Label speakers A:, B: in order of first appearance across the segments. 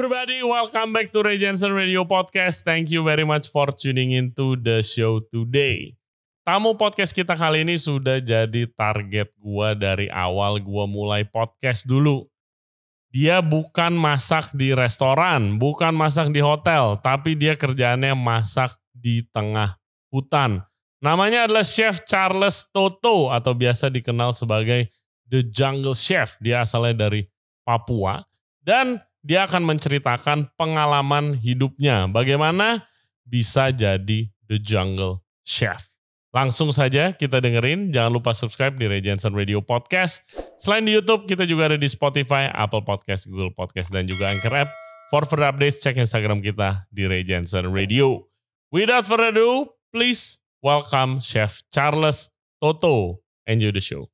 A: everybody, welcome back to Ray Jensen Radio Podcast. Thank you very much for tuning into the show today. Tamu podcast kita kali ini sudah jadi target gua dari awal gua mulai podcast dulu. Dia bukan masak di restoran, bukan masak di hotel, tapi dia kerjaannya masak di tengah hutan. Namanya adalah Chef Charles Toto atau biasa dikenal sebagai The Jungle Chef. Dia asalnya dari Papua dan dia akan menceritakan pengalaman hidupnya. Bagaimana bisa jadi The Jungle Chef. Langsung saja kita dengerin. Jangan lupa subscribe di Regensen Radio Podcast. Selain di YouTube, kita juga ada di Spotify, Apple Podcast, Google Podcast, dan juga Anchor App. For further updates, cek Instagram kita di Regensen Radio. Without further ado, please welcome Chef Charles Toto. Enjoy the show.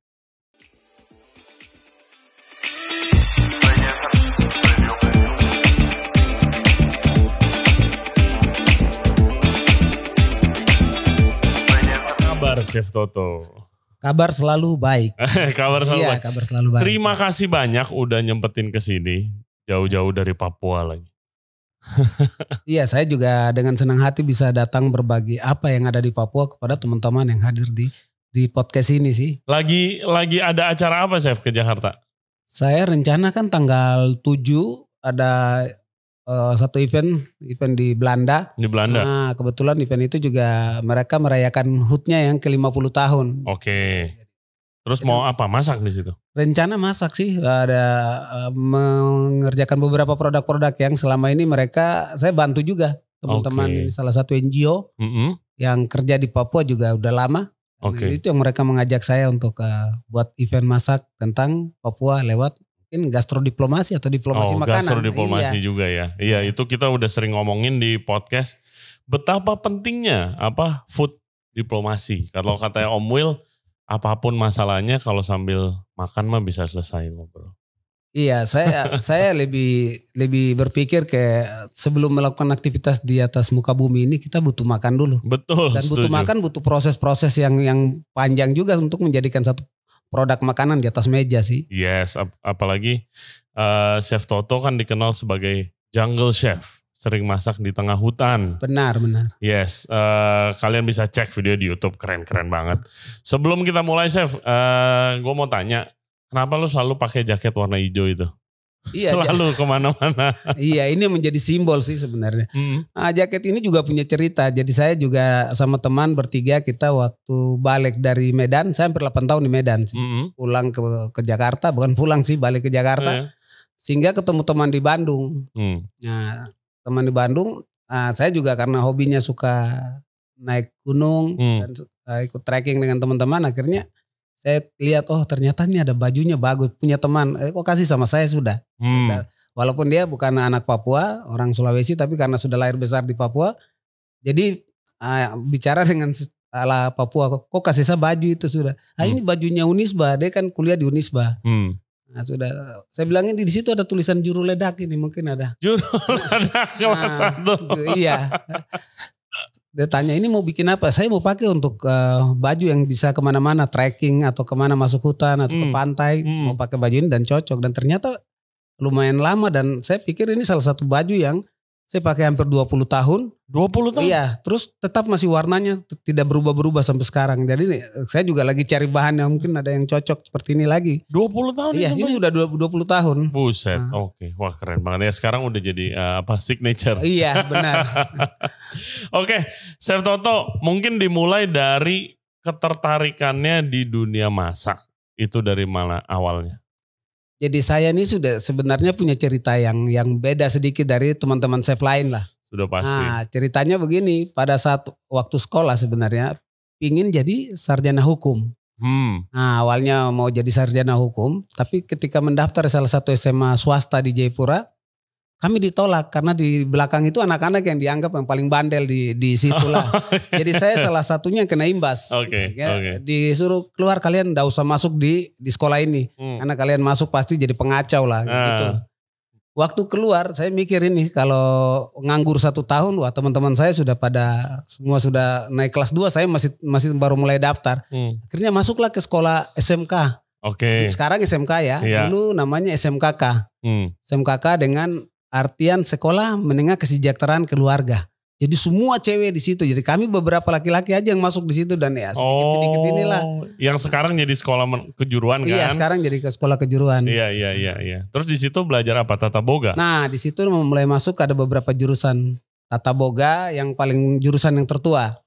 A: Chef Toto.
B: Kabar selalu baik. kabar selalu iya, baik. kabar selalu baik. Terima
A: kasih banyak udah nyempetin ke sini jauh-jauh dari Papua lagi.
B: iya, saya juga dengan senang hati bisa datang berbagi apa yang ada di Papua kepada teman-teman yang hadir di di podcast ini sih.
A: Lagi lagi ada acara apa Chef ke Jakarta?
B: Saya rencanakan tanggal 7 ada uh, satu event event di Belanda. Di Belanda. Nah, kebetulan event itu juga mereka merayakan hutnya yang ke-50 tahun.
A: Oke. Okay. Terus mau apa masak di situ?
B: Rencana masak sih ada eh, mengerjakan beberapa produk-produk yang selama ini mereka saya bantu juga teman-teman okay. salah satu NGO mm -hmm. yang kerja di Papua juga udah lama. Oke. Okay. itu yang mereka mengajak saya untuk eh, buat event masak tentang Papua lewat mungkin gastrodiplomasi atau diplomasi oh, makanan. Gastrodiplomasi iya.
A: juga ya. Iya, iya, itu kita udah sering ngomongin di podcast betapa pentingnya apa food diplomasi. Kalau kata Om Will, apapun masalahnya kalau sambil makan mah bisa selesai ngobrol.
B: Iya, saya saya lebih lebih berpikir kayak sebelum melakukan aktivitas di atas muka bumi ini kita butuh makan dulu. Betul. Dan butuh setuju. makan butuh proses-proses yang yang panjang juga untuk menjadikan satu produk makanan di atas meja sih.
A: Yes, ap apalagi uh, Chef Toto kan dikenal sebagai jungle chef, sering masak di tengah hutan. Benar, benar. Yes, uh, kalian bisa cek video di YouTube, keren-keren banget. Sebelum kita mulai Chef, uh, eh, gue mau tanya, kenapa lu selalu pakai jaket warna hijau itu? iya, selalu kemana-mana.
B: iya, ini menjadi simbol sih sebenarnya. Hmm. Nah, jaket ini juga punya cerita. Jadi saya juga sama teman bertiga kita waktu balik dari Medan, saya hampir 8 tahun di Medan sih. Hmm. Pulang ke ke Jakarta, bukan pulang sih, balik ke Jakarta. Hmm. Sehingga ketemu teman di Bandung. Hmm. Nah, teman di Bandung, nah, saya juga karena hobinya suka naik gunung hmm. dan uh, ikut trekking dengan teman-teman akhirnya saya lihat oh ternyata ini ada bajunya bagus punya teman eh, kok kasih sama saya sudah hmm. walaupun dia bukan anak Papua orang Sulawesi tapi karena sudah lahir besar di Papua jadi uh, bicara dengan ala Papua kok, kok kasih saya baju itu sudah ah hmm. ini bajunya Unisba dia kan kuliah di Unisba hmm. Nah, sudah saya bilangin di situ ada tulisan juru ledak ini mungkin ada. Juru ledak kelas nah, gitu, Iya. Dia tanya ini mau bikin apa? Saya mau pakai untuk uh, baju yang bisa kemana-mana trekking atau kemana masuk hutan atau hmm. ke pantai. Hmm. Mau pakai baju ini dan cocok. Dan ternyata lumayan lama dan saya pikir ini salah satu baju yang saya pakai hampir 20 tahun. 20 tahun? Iya, terus tetap masih warnanya tidak berubah-berubah sampai sekarang. Jadi saya juga lagi cari bahan yang mungkin ada yang cocok seperti ini lagi. 20 tahun? Iya, ini, ini udah
A: 20 tahun. Buset, nah. oke. Okay. Wah keren banget ya. Sekarang udah jadi uh, apa signature. Iya, benar. oke, okay. Chef Toto mungkin dimulai dari ketertarikannya di dunia masak. Itu dari mana awalnya?
B: Jadi saya ini sudah sebenarnya punya cerita yang yang beda sedikit dari teman-teman chef lain lah.
A: Sudah pasti. Nah,
B: ceritanya begini, pada saat waktu sekolah sebenarnya pingin jadi sarjana hukum. Hmm. Nah, awalnya mau jadi sarjana hukum, tapi ketika mendaftar salah satu SMA swasta di Jayapura, kami ditolak karena di belakang itu anak-anak yang dianggap yang paling bandel di di situlah. Oh, iya. Jadi saya salah satunya kena imbas. Oke. Okay, ya, kan? okay. Disuruh keluar kalian tidak usah masuk di di sekolah ini. Hmm. Karena kalian masuk pasti jadi pengacau lah ah. gitu. Waktu keluar saya mikir ini kalau nganggur satu tahun wah teman-teman saya sudah pada semua sudah naik kelas 2 saya masih masih baru mulai daftar. Hmm. Akhirnya masuklah ke sekolah SMK. Oke. Okay. Sekarang SMK ya. Yeah. Dulu namanya SMKK. Hmm. SMKK dengan artian sekolah menengah kesejahteraan keluarga. Jadi semua cewek di situ. Jadi kami beberapa laki-laki aja yang masuk di situ dan ya
A: sedikit-sedikit oh, inilah. Yang sekarang jadi sekolah kejuruan iya, kan? Iya, sekarang
B: jadi ke sekolah kejuruan. Iya,
A: iya, iya, iya. Terus di situ belajar apa tata boga?
B: Nah, di situ mulai masuk ada beberapa jurusan tata boga yang paling jurusan yang tertua.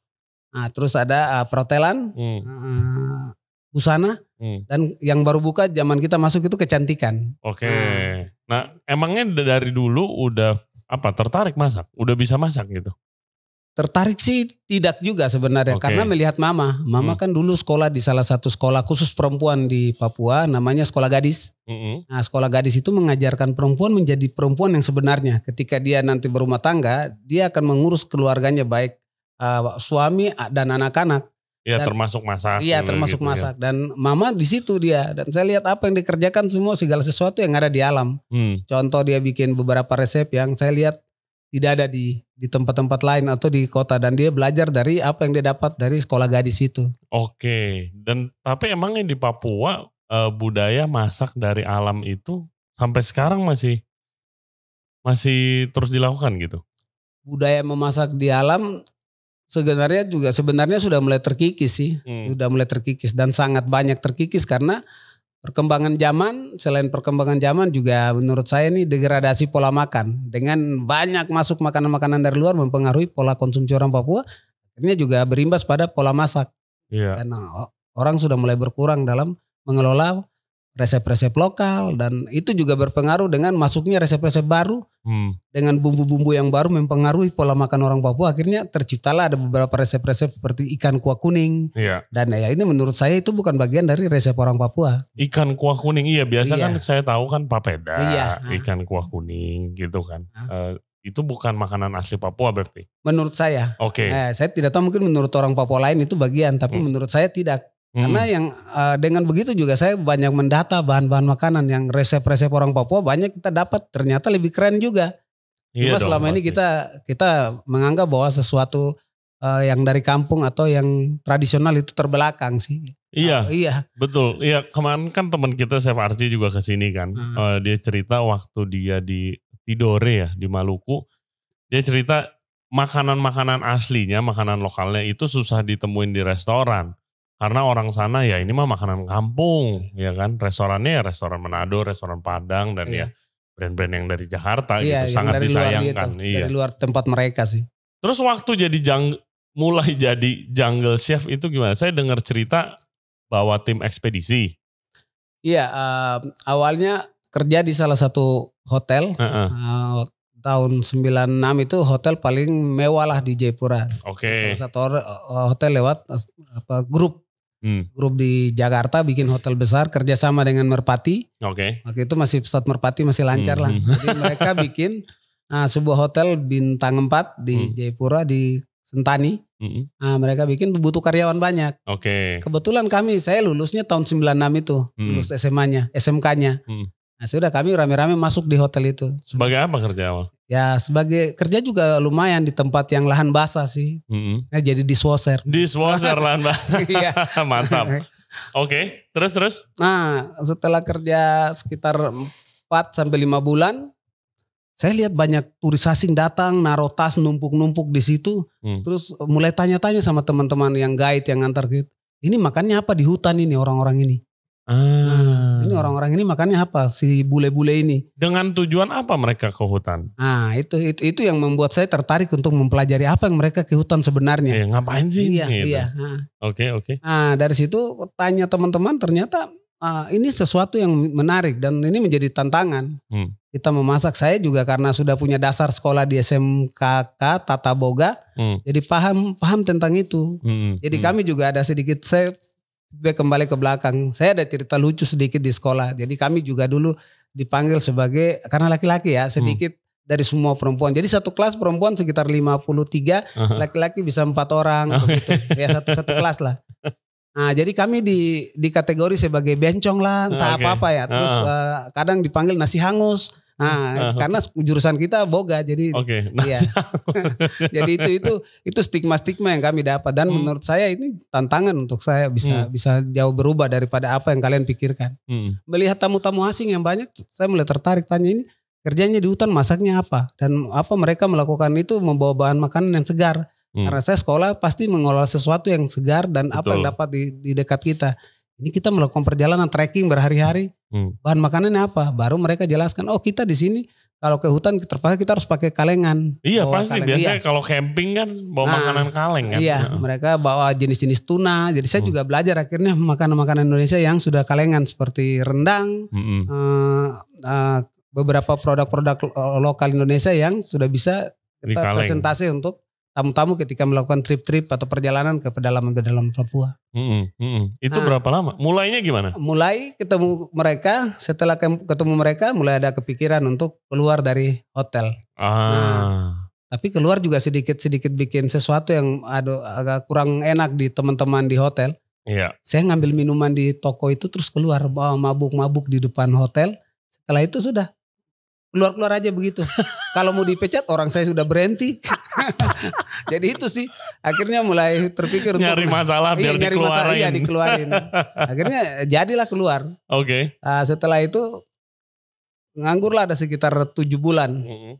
B: Nah, terus ada uh, eh, protelan, hmm. uh, busana hmm. dan yang baru buka zaman kita masuk itu kecantikan.
A: Oke. Okay. Hmm. Nah, emangnya dari dulu udah apa tertarik masak? Udah bisa masak gitu? Tertarik sih tidak juga sebenarnya okay. karena melihat mama. Mama hmm.
B: kan dulu sekolah di salah satu sekolah khusus perempuan di Papua namanya Sekolah Gadis. Hmm. Nah, Sekolah Gadis itu mengajarkan perempuan menjadi perempuan yang sebenarnya. Ketika dia nanti berumah tangga, dia akan mengurus keluarganya baik uh, suami dan anak-anak. Iya termasuk
A: masak. Iya gitu termasuk gitu, masak ya.
B: dan mama di situ dia dan saya lihat apa yang dikerjakan semua segala sesuatu yang ada di alam. Hmm. Contoh dia bikin beberapa resep yang saya lihat tidak ada di di tempat-tempat lain atau di kota dan dia belajar dari apa yang dia dapat dari sekolah gadis itu.
A: Oke dan tapi emang yang di Papua eh, budaya masak dari alam itu sampai sekarang masih masih terus dilakukan gitu? Budaya memasak di alam sebenarnya
B: juga sebenarnya sudah mulai terkikis sih, hmm. sudah mulai terkikis dan sangat banyak terkikis karena perkembangan zaman, selain perkembangan zaman juga menurut saya ini degradasi pola makan dengan banyak masuk makanan-makanan dari luar mempengaruhi pola konsumsi orang Papua, akhirnya juga berimbas pada pola masak. Yeah. Dan orang sudah mulai berkurang dalam mengelola resep-resep lokal dan itu juga berpengaruh dengan masuknya resep-resep baru hmm. dengan bumbu-bumbu yang baru mempengaruhi pola makan orang Papua akhirnya terciptalah ada beberapa resep-resep seperti ikan kuah kuning iya. dan ya ini menurut saya itu bukan bagian dari resep orang Papua
A: ikan kuah kuning iya biasa iya. kan saya tahu kan papeda iya. ikan kuah kuning gitu kan uh, itu bukan makanan asli Papua berarti?
B: Menurut saya. Oke. Okay. Eh, saya tidak tahu mungkin menurut orang Papua lain itu bagian, tapi hmm. menurut saya tidak. Karena hmm. yang uh, dengan begitu juga saya banyak mendata bahan-bahan makanan yang resep-resep orang Papua banyak kita dapat ternyata lebih keren juga. Iya Cuma dong, selama pasti. ini kita kita menganggap bahwa sesuatu uh, yang dari kampung atau yang tradisional itu terbelakang sih.
A: Iya. Uh, iya. Betul. Iya, kemarin kan teman kita Chef Arci juga kesini kan. Hmm. Uh, dia cerita waktu dia di Tidore ya di Maluku. Dia cerita makanan-makanan aslinya, makanan lokalnya itu susah ditemuin di restoran. Karena orang sana ya ini mah makanan kampung, ya kan? Restorannya ya restoran Manado, restoran Padang dan iya. ya brand-brand yang dari Jakarta iya, gitu sangat dari disayangkan. Luar itu, iya. Dari
B: luar tempat mereka sih.
A: Terus waktu jadi jang mulai jadi jungle chef itu gimana? Saya dengar cerita bahwa tim ekspedisi.
B: Iya, uh, awalnya kerja di salah satu hotel. Uh -uh. Uh, tahun 96 itu hotel paling mewah lah di Jayapura. Oke. Okay. Salah satu eh, hotel lewat eh, apa grup hmm. grup di Jakarta bikin hotel besar kerjasama dengan Merpati. Oke. Okay. Waktu itu masih pesawat Merpati masih lancar hmm. lah. Jadi mereka bikin uh, sebuah hotel bintang 4 di hmm. Jayapura di Sentani. Hmm. Uh, mereka bikin butuh karyawan banyak. Oke. Okay. Kebetulan kami saya lulusnya tahun 96 itu, hmm. lulus SMA-nya, SMK-nya. Hmm. Nah, sudah kami rame-rame masuk di hotel itu.
A: Sebagai apa kerja awal?
B: Ya sebagai kerja juga lumayan di tempat yang lahan basah sih. Mm -hmm. nah, jadi dishwasher.
A: Dishwasher lahan basah. Iya. Mantap. Oke, okay. terus terus. Nah,
B: setelah kerja sekitar 4 sampai 5 bulan, saya lihat banyak turis asing datang, naruh tas numpuk-numpuk di situ. Hmm. Terus mulai tanya-tanya sama teman-teman yang guide yang ngantar gitu. Ini makannya apa di hutan ini orang-orang ini? Ah. Ini orang-orang ini makannya apa si bule-bule ini?
A: Dengan tujuan apa mereka ke hutan?
B: Ah itu itu itu yang membuat saya tertarik untuk mempelajari apa yang mereka ke hutan sebenarnya. Eh, ngapain sih? Iya ini iya.
C: Nah. Ah. Oke oke.
B: Okay, okay. Ah dari situ tanya teman-teman ternyata ah, ini sesuatu yang menarik dan ini menjadi tantangan. Hmm. Kita memasak saya juga karena sudah punya dasar sekolah di SMKK Tata Boga, hmm. jadi paham paham tentang itu. Hmm. hmm jadi hmm. kami juga ada sedikit saya kembali ke belakang. Saya ada cerita lucu sedikit di sekolah. Jadi kami juga dulu dipanggil sebagai karena laki-laki ya sedikit hmm. dari semua perempuan. Jadi satu kelas perempuan sekitar 53, uh-huh. laki-laki bisa empat orang okay. Oh. Ya satu satu kelas lah. Nah, jadi kami di di kategori sebagai bencong lah, entah apa apa-apa ya. Terus uh-huh. uh, kadang dipanggil nasi hangus. Nah, uh, karena okay. jurusan kita boga jadi Oke. Okay. Nah, iya. jadi itu itu itu stigma-stigma yang kami dapat dan hmm. menurut saya ini tantangan untuk saya bisa hmm. bisa jauh berubah daripada apa yang kalian pikirkan. Hmm. Melihat tamu-tamu asing yang banyak saya mulai tertarik tanya ini kerjanya di hutan masaknya apa dan apa mereka melakukan itu membawa bahan makanan yang segar. Hmm. Karena saya sekolah pasti mengolah sesuatu yang segar dan Betul. apa yang dapat di, di dekat kita. Ini kita melakukan perjalanan trekking berhari-hari. Hmm. Bahan makanannya apa? Baru mereka jelaskan, oh kita di sini kalau ke hutan terpaksa kita harus pakai kalengan. Iya bawa pasti kaleng. biasanya iya.
A: kalau camping kan bawa nah, makanan kaleng kan. Iya, hmm.
B: mereka bawa jenis-jenis tuna. Jadi saya hmm. juga belajar akhirnya makanan-makanan Indonesia yang sudah kalengan seperti rendang, hmm. uh, uh, beberapa produk-produk lokal Indonesia yang sudah bisa kita presentasi untuk tamu-tamu ketika melakukan trip-trip atau perjalanan
A: ke pedalaman-pedalaman Papua. Mm -hmm. Itu nah, berapa lama? Mulainya gimana?
B: Mulai ketemu mereka, setelah ketemu mereka mulai ada kepikiran untuk keluar dari hotel.
A: Ah. Nah,
B: tapi keluar juga sedikit-sedikit bikin sesuatu yang aduh, agak kurang enak di teman-teman di hotel. Iya. Saya ngambil minuman di toko itu terus keluar mabuk-mabuk di depan hotel. Setelah itu sudah keluar-keluar aja begitu. Kalau mau dipecat orang saya sudah berhenti. Jadi itu sih akhirnya mulai terpikir nyari masalah iya, biar iya, nyari dikeluarin. Masalah, iya dikeluarin. akhirnya jadilah keluar. Oke. Okay. Uh, setelah itu nganggurlah ada sekitar tujuh bulan. Mm-hmm.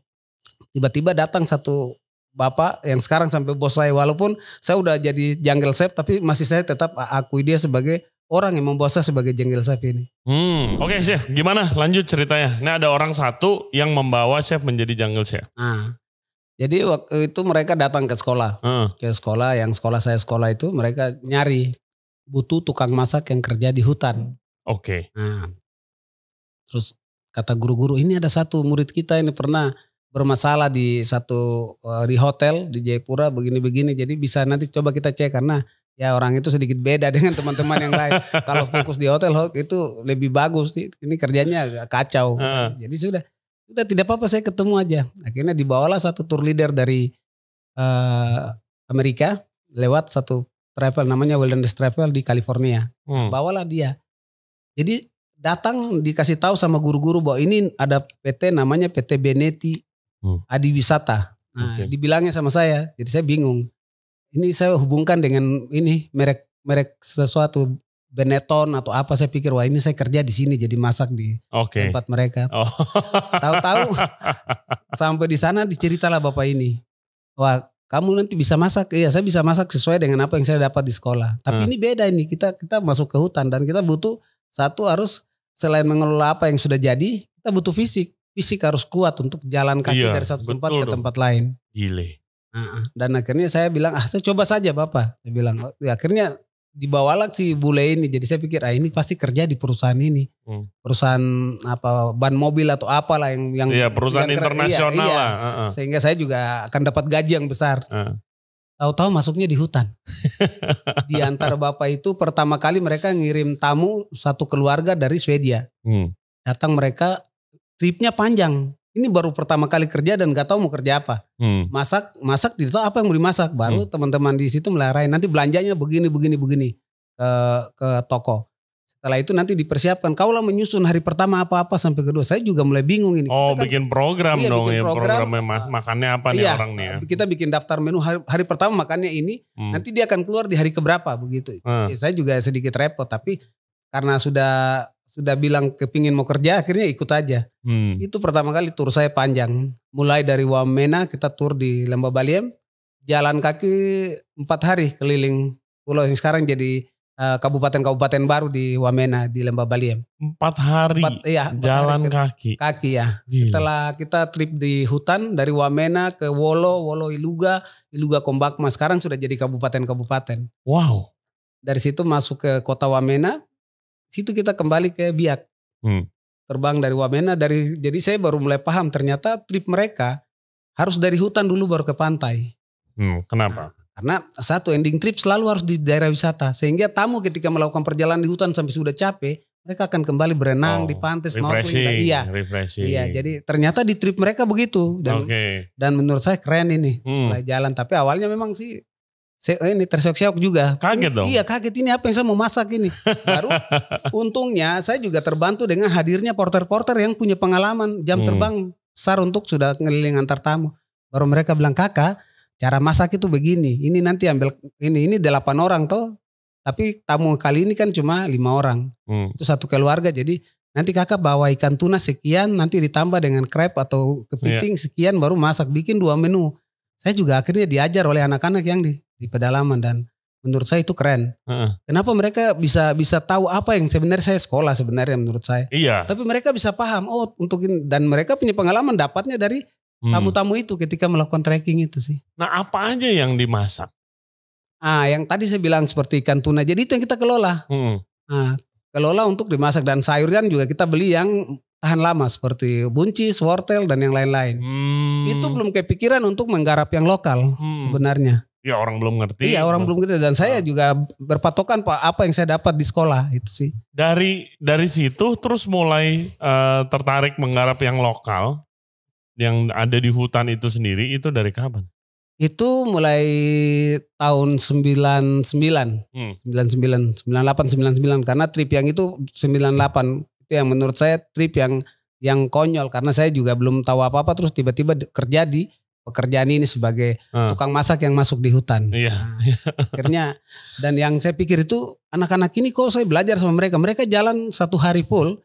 B: Tiba-tiba datang satu bapak yang sekarang sampai bos saya walaupun saya udah jadi jungle chef tapi masih saya tetap akui dia sebagai orang yang membawa saya sebagai jengkel chef ini.
A: Hmm, oke okay, chef, gimana? Lanjut ceritanya. Nah ada orang satu yang membawa chef menjadi jungle chef. Nah,
B: jadi waktu itu mereka datang ke sekolah, hmm. ke sekolah yang sekolah saya sekolah itu mereka nyari butuh tukang masak yang kerja di hutan.
A: Oke. Okay. Nah,
B: terus kata guru-guru ini ada satu murid kita ini pernah bermasalah di satu eh, di hotel di Jayapura begini-begini jadi bisa nanti coba kita cek karena ya orang itu sedikit beda dengan teman-teman yang lain. Kalau fokus di hotel itu lebih bagus nih. Ini kerjanya kacau. Uh. Jadi sudah sudah tidak apa-apa saya ketemu aja. Akhirnya dibawalah satu tour leader dari uh, Amerika lewat satu travel namanya Wilderness Travel di California. Hmm. Bawalah dia. Jadi datang dikasih tahu sama guru-guru bahwa ini ada PT namanya PT Benetti hmm. Adi Wisata. Nah, okay. dibilangnya sama saya. Jadi saya bingung ini saya hubungkan dengan ini merek merek sesuatu Benetton atau apa saya pikir wah ini saya kerja di sini jadi masak di okay. tempat mereka. Oh. Tahu-tahu sampai di sana diceritalah bapak ini. Wah, kamu nanti bisa masak. Iya, saya bisa masak sesuai dengan apa yang saya dapat di sekolah. Tapi hmm. ini beda ini. Kita kita masuk ke hutan dan kita butuh satu harus selain mengelola apa yang sudah jadi, kita butuh fisik. Fisik harus kuat untuk jalan kaki iya, dari satu tempat ke dong. tempat lain. Gile. Dan akhirnya saya bilang, ah saya coba saja Bapak. Saya bilang, oh, ya, akhirnya dibawalah si bule ini. Jadi saya pikir, ah ini pasti kerja di perusahaan ini. Hmm. Perusahaan apa ban mobil atau apalah yang yang Iya, perusahaan yang iya, internasional iya, lah. Uh-uh. Sehingga saya juga akan dapat gaji yang besar. Uh. Tahu-tahu masuknya di hutan. di antara Bapak itu pertama kali mereka ngirim tamu satu keluarga dari Swedia. Hmm. Datang mereka tripnya panjang ini baru pertama kali kerja dan gak tahu mau kerja apa. Hmm. Masak, masak tidak tahu apa yang mau dimasak. Baru hmm. teman-teman di situ melarai. Nanti belanjanya begini, begini, begini ke, ke toko. Setelah itu nanti dipersiapkan. Kaulah menyusun hari pertama apa-apa sampai kedua. Saya juga mulai bingung ini. Oh, kan, bikin program iya, dong bikin ya. programnya
A: mas, makannya apa iya, nih orang nih ya.
B: Kita bikin daftar menu hari, hari pertama makannya ini. Hmm. Nanti dia akan keluar di hari keberapa begitu. Hmm. Ya, saya juga sedikit repot. Tapi karena sudah sudah bilang kepingin mau kerja akhirnya ikut aja. Hmm. Itu pertama kali tur saya panjang. Mulai dari Wamena kita tur di Lembah Baliem, jalan kaki empat hari keliling pulau yang sekarang jadi eh, kabupaten-kabupaten uh, baru di Wamena di Lembah Baliem. Empat hari. Empat, iya, empat jalan hari kaki. Kaki ya. Gila. Setelah kita trip di hutan dari Wamena ke Wolo, Wolo Iluga, Iluga Kombakma sekarang sudah jadi kabupaten-kabupaten. Wow. Dari situ masuk ke kota Wamena, situ kita kembali ke biak hmm. terbang dari Wamena dari jadi saya baru mulai paham ternyata trip mereka harus dari hutan dulu baru ke pantai
A: hmm, kenapa nah,
B: karena satu ending trip selalu harus di daerah wisata sehingga tamu ketika melakukan perjalanan di hutan sampai sudah capek mereka akan kembali berenang oh, di pantai snorkeling iya. iya
A: refreshing. iya jadi
B: ternyata di trip mereka begitu dan okay. dan menurut saya keren ini hmm. mulai jalan tapi awalnya memang sih saya eh, ini terseok-seok juga. Kaget dong. Iya kaget ini apa yang saya mau masak ini. Baru untungnya saya juga terbantu dengan hadirnya porter-porter yang punya pengalaman jam hmm. terbang sar untuk sudah ngeliling antar tamu. Baru mereka bilang kakak cara masak itu begini. Ini nanti ambil ini ini delapan orang toh. Tapi tamu kali ini kan cuma lima orang. Hmm. Itu satu keluarga jadi nanti kakak bawa ikan tuna sekian nanti ditambah dengan crepe atau kepiting yeah. sekian baru masak bikin dua menu. Saya juga akhirnya diajar oleh anak-anak yang di di pedalaman dan menurut saya itu keren. Uh-uh. Kenapa mereka bisa bisa tahu apa yang sebenarnya saya sekolah sebenarnya menurut saya. Iya. Tapi mereka bisa paham oh untuk ini dan mereka punya pengalaman dapatnya dari hmm. tamu-tamu itu ketika melakukan trekking itu sih.
A: Nah, apa aja yang dimasak?
B: Ah, yang tadi saya bilang seperti ikan tuna. Jadi itu yang kita kelola. Hmm. Nah, kelola untuk dimasak dan sayuran juga kita beli yang tahan lama seperti buncis, wortel dan yang lain-lain. Hmm. Itu belum kepikiran untuk menggarap yang lokal hmm. sebenarnya.
A: Iya orang belum ngerti. Iya orang
B: belum ngerti dan saya nah. juga berpatokan pak apa yang saya dapat di sekolah itu sih.
A: Dari dari situ terus mulai uh, tertarik menggarap yang lokal yang ada di hutan itu sendiri itu dari kapan?
B: Itu mulai tahun sembilan sembilan hmm. sembilan sembilan sembilan delapan sembilan sembilan karena trip yang itu sembilan delapan itu yang menurut saya trip yang yang konyol karena saya juga belum tahu apa-apa terus tiba-tiba kerja di pekerjaan ini sebagai uh. tukang masak yang masuk di hutan. Iya. Nah, akhirnya dan yang saya pikir itu anak-anak ini kok saya belajar sama mereka. Mereka jalan satu hari full,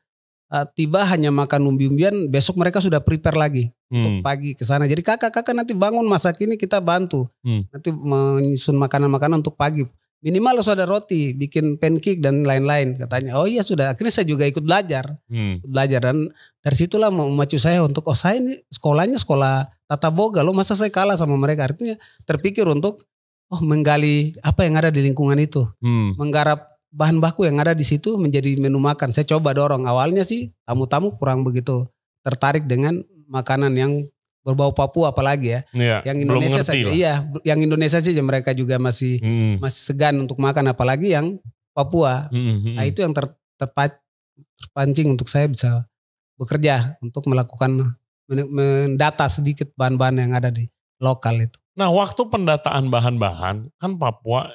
B: uh, tiba hanya makan umbi-umbian, besok mereka sudah prepare lagi hmm. untuk pagi ke sana. Jadi kakak-kakak nanti bangun masak ini kita bantu. Hmm. Nanti menyusun makanan-makanan untuk pagi minimal harus ada roti, bikin pancake dan lain-lain katanya. Oh iya sudah, akhirnya saya juga ikut belajar, hmm. belajar dan dari situlah memacu saya untuk oh saya ini sekolahnya sekolah tata boga loh, masa saya kalah sama mereka artinya terpikir untuk oh menggali apa yang ada di lingkungan itu, hmm. menggarap bahan baku yang ada di situ menjadi menu makan. Saya coba dorong awalnya sih tamu-tamu kurang begitu tertarik dengan makanan yang berbau Papua apalagi ya.
C: ya yang Indonesia saja lah. iya,
B: yang Indonesia saja mereka juga masih hmm. masih segan untuk makan apalagi yang Papua. Hmm, hmm, hmm. nah, itu yang ter, terpa, terpancing untuk saya bisa bekerja untuk melakukan mendata sedikit bahan-bahan yang ada di lokal itu.
A: Nah, waktu pendataan bahan-bahan kan Papua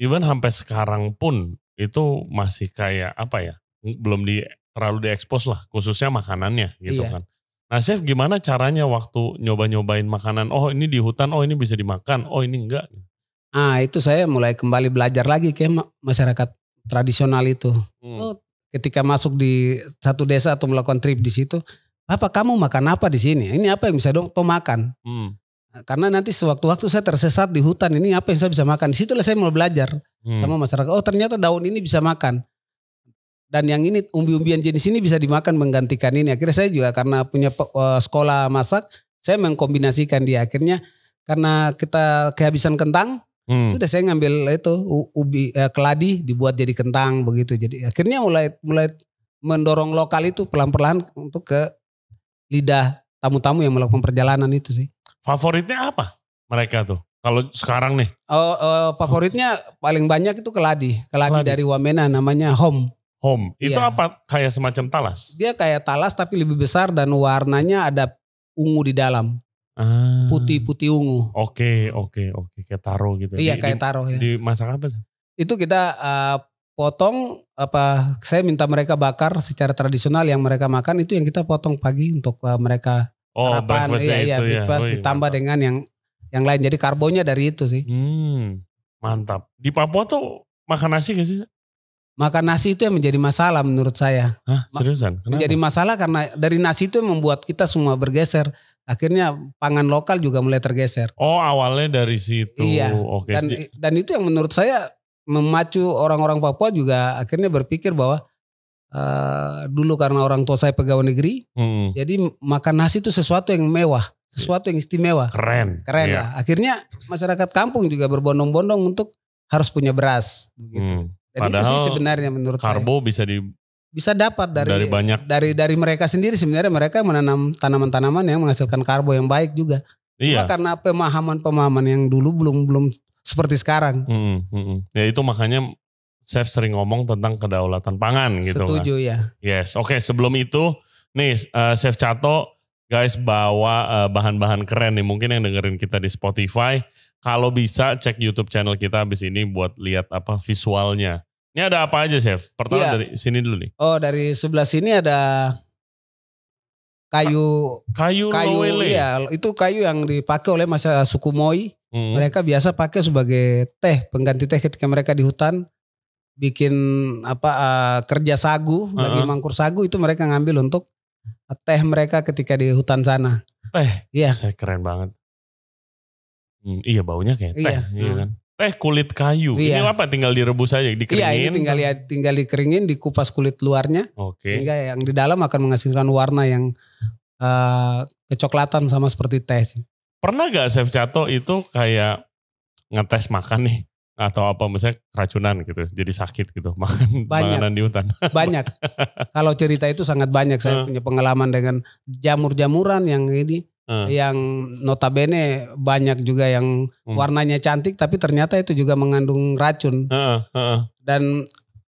A: even sampai sekarang pun itu masih kayak apa ya? belum di terlalu diekspos lah khususnya makanannya gitu iya. kan. Nah chef gimana caranya waktu nyoba-nyobain makanan, oh ini di hutan, oh ini bisa dimakan, oh ini enggak. Ah itu saya
B: mulai kembali belajar lagi ke masyarakat tradisional itu. Hmm. Oh, ketika masuk di satu desa atau melakukan trip di situ, apa kamu makan apa di sini? Ini apa yang bisa dong to makan? Hmm. Nah, karena nanti sewaktu-waktu saya tersesat di hutan ini apa yang saya bisa makan? Di situlah saya mulai belajar hmm. sama masyarakat. Oh ternyata daun ini bisa makan dan yang ini umbi-umbian jenis ini bisa dimakan menggantikan ini akhirnya saya juga karena punya e, sekolah masak saya mengkombinasikan dia akhirnya karena kita kehabisan kentang hmm. sudah saya ngambil itu ubi uh, keladi dibuat jadi kentang begitu jadi akhirnya mulai mulai mendorong lokal itu pelan-pelan untuk ke lidah tamu-tamu yang melakukan perjalanan itu sih
A: favoritnya apa mereka tuh kalau sekarang nih oh, uh, favoritnya
B: paling banyak itu keladi keladi, keladi. dari Wamena namanya Home Home. Itu iya. apa kayak semacam talas? Dia kayak talas tapi lebih besar dan warnanya ada ungu di dalam.
A: putih ah. Putih-putih ungu. Oke, okay, oke, oke. Kayak taro gitu. Iya, di, kayak taro ya. Dimasak apa sih? Itu kita
B: uh, potong apa saya minta mereka bakar secara tradisional yang mereka makan itu yang kita potong pagi untuk uh, mereka
A: oh, sarapan. Iya, iya, itu, Iya Ui, ditambah
B: mantap. dengan yang yang lain. Jadi karbonnya dari itu sih. Hmm, mantap. Di Papua tuh makan nasi gak sih? Makan nasi itu yang menjadi masalah menurut saya.
A: Hah, seriusan? Kenapa?
B: Menjadi masalah karena dari nasi itu yang membuat kita semua bergeser. Akhirnya pangan lokal juga mulai tergeser.
A: Oh awalnya dari situ. Iya. Oke. Dan, dan itu yang
B: menurut saya memacu orang-orang Papua juga akhirnya
A: berpikir bahwa uh,
B: dulu karena orang tua saya pegawai negeri, hmm. jadi makan nasi itu sesuatu yang mewah, sesuatu yang istimewa.
A: Keren. Keren iya.
B: Akhirnya masyarakat kampung juga berbondong-bondong untuk harus punya beras
A: begitu. Hmm. Dan Padahal itu sih sebenarnya menurut karbo saya. bisa di
B: bisa dapat dari dari banyak dari dari mereka sendiri sebenarnya mereka menanam tanaman-tanaman yang menghasilkan karbo yang baik juga. Iya. Cuma karena pemahaman-pemahaman yang dulu belum belum seperti sekarang.
A: Hmm, hmm. Ya itu makanya chef sering ngomong tentang kedaulatan pangan gitu kan. Setuju ya. Yes. Oke, okay, sebelum itu nih uh, chef Cato guys bawa eh, bahan-bahan uh, keren nih mungkin yang dengerin kita di Spotify kalau bisa cek YouTube channel kita abis ini buat lihat apa visualnya. Ini ada apa aja, Chef? Pertama iya. dari sini dulu nih.
B: Oh, dari sebelah sini ada kayu kayu kayu lowele. iya itu kayu yang dipakai oleh masa suku Moi hmm. mereka biasa pakai sebagai teh pengganti teh ketika mereka di hutan bikin apa uh, kerja sagu uh-huh. lagi mangkur sagu itu mereka ngambil untuk teh mereka ketika di hutan sana
A: teh iya saya keren banget Hmm, iya baunya kayak iya. teh. Iya, iya kan? Teh kulit kayu. Iya. Ini apa tinggal direbus aja, dikeringin. Iya, ini tinggal
B: ya, tinggal dikeringin, dikupas kulit luarnya. Oke. Okay. Sehingga yang di dalam akan menghasilkan warna yang uh, kecoklatan sama seperti
A: teh sih. Pernah gak Chef Cato itu kayak ngetes makan nih atau apa misalnya keracunan gitu jadi sakit gitu makan banyak, makanan di hutan banyak
B: kalau cerita itu sangat banyak saya uh. punya pengalaman dengan jamur-jamuran yang ini Uh. yang notabene banyak juga yang hmm. warnanya cantik tapi ternyata itu juga mengandung racun uh, uh, dan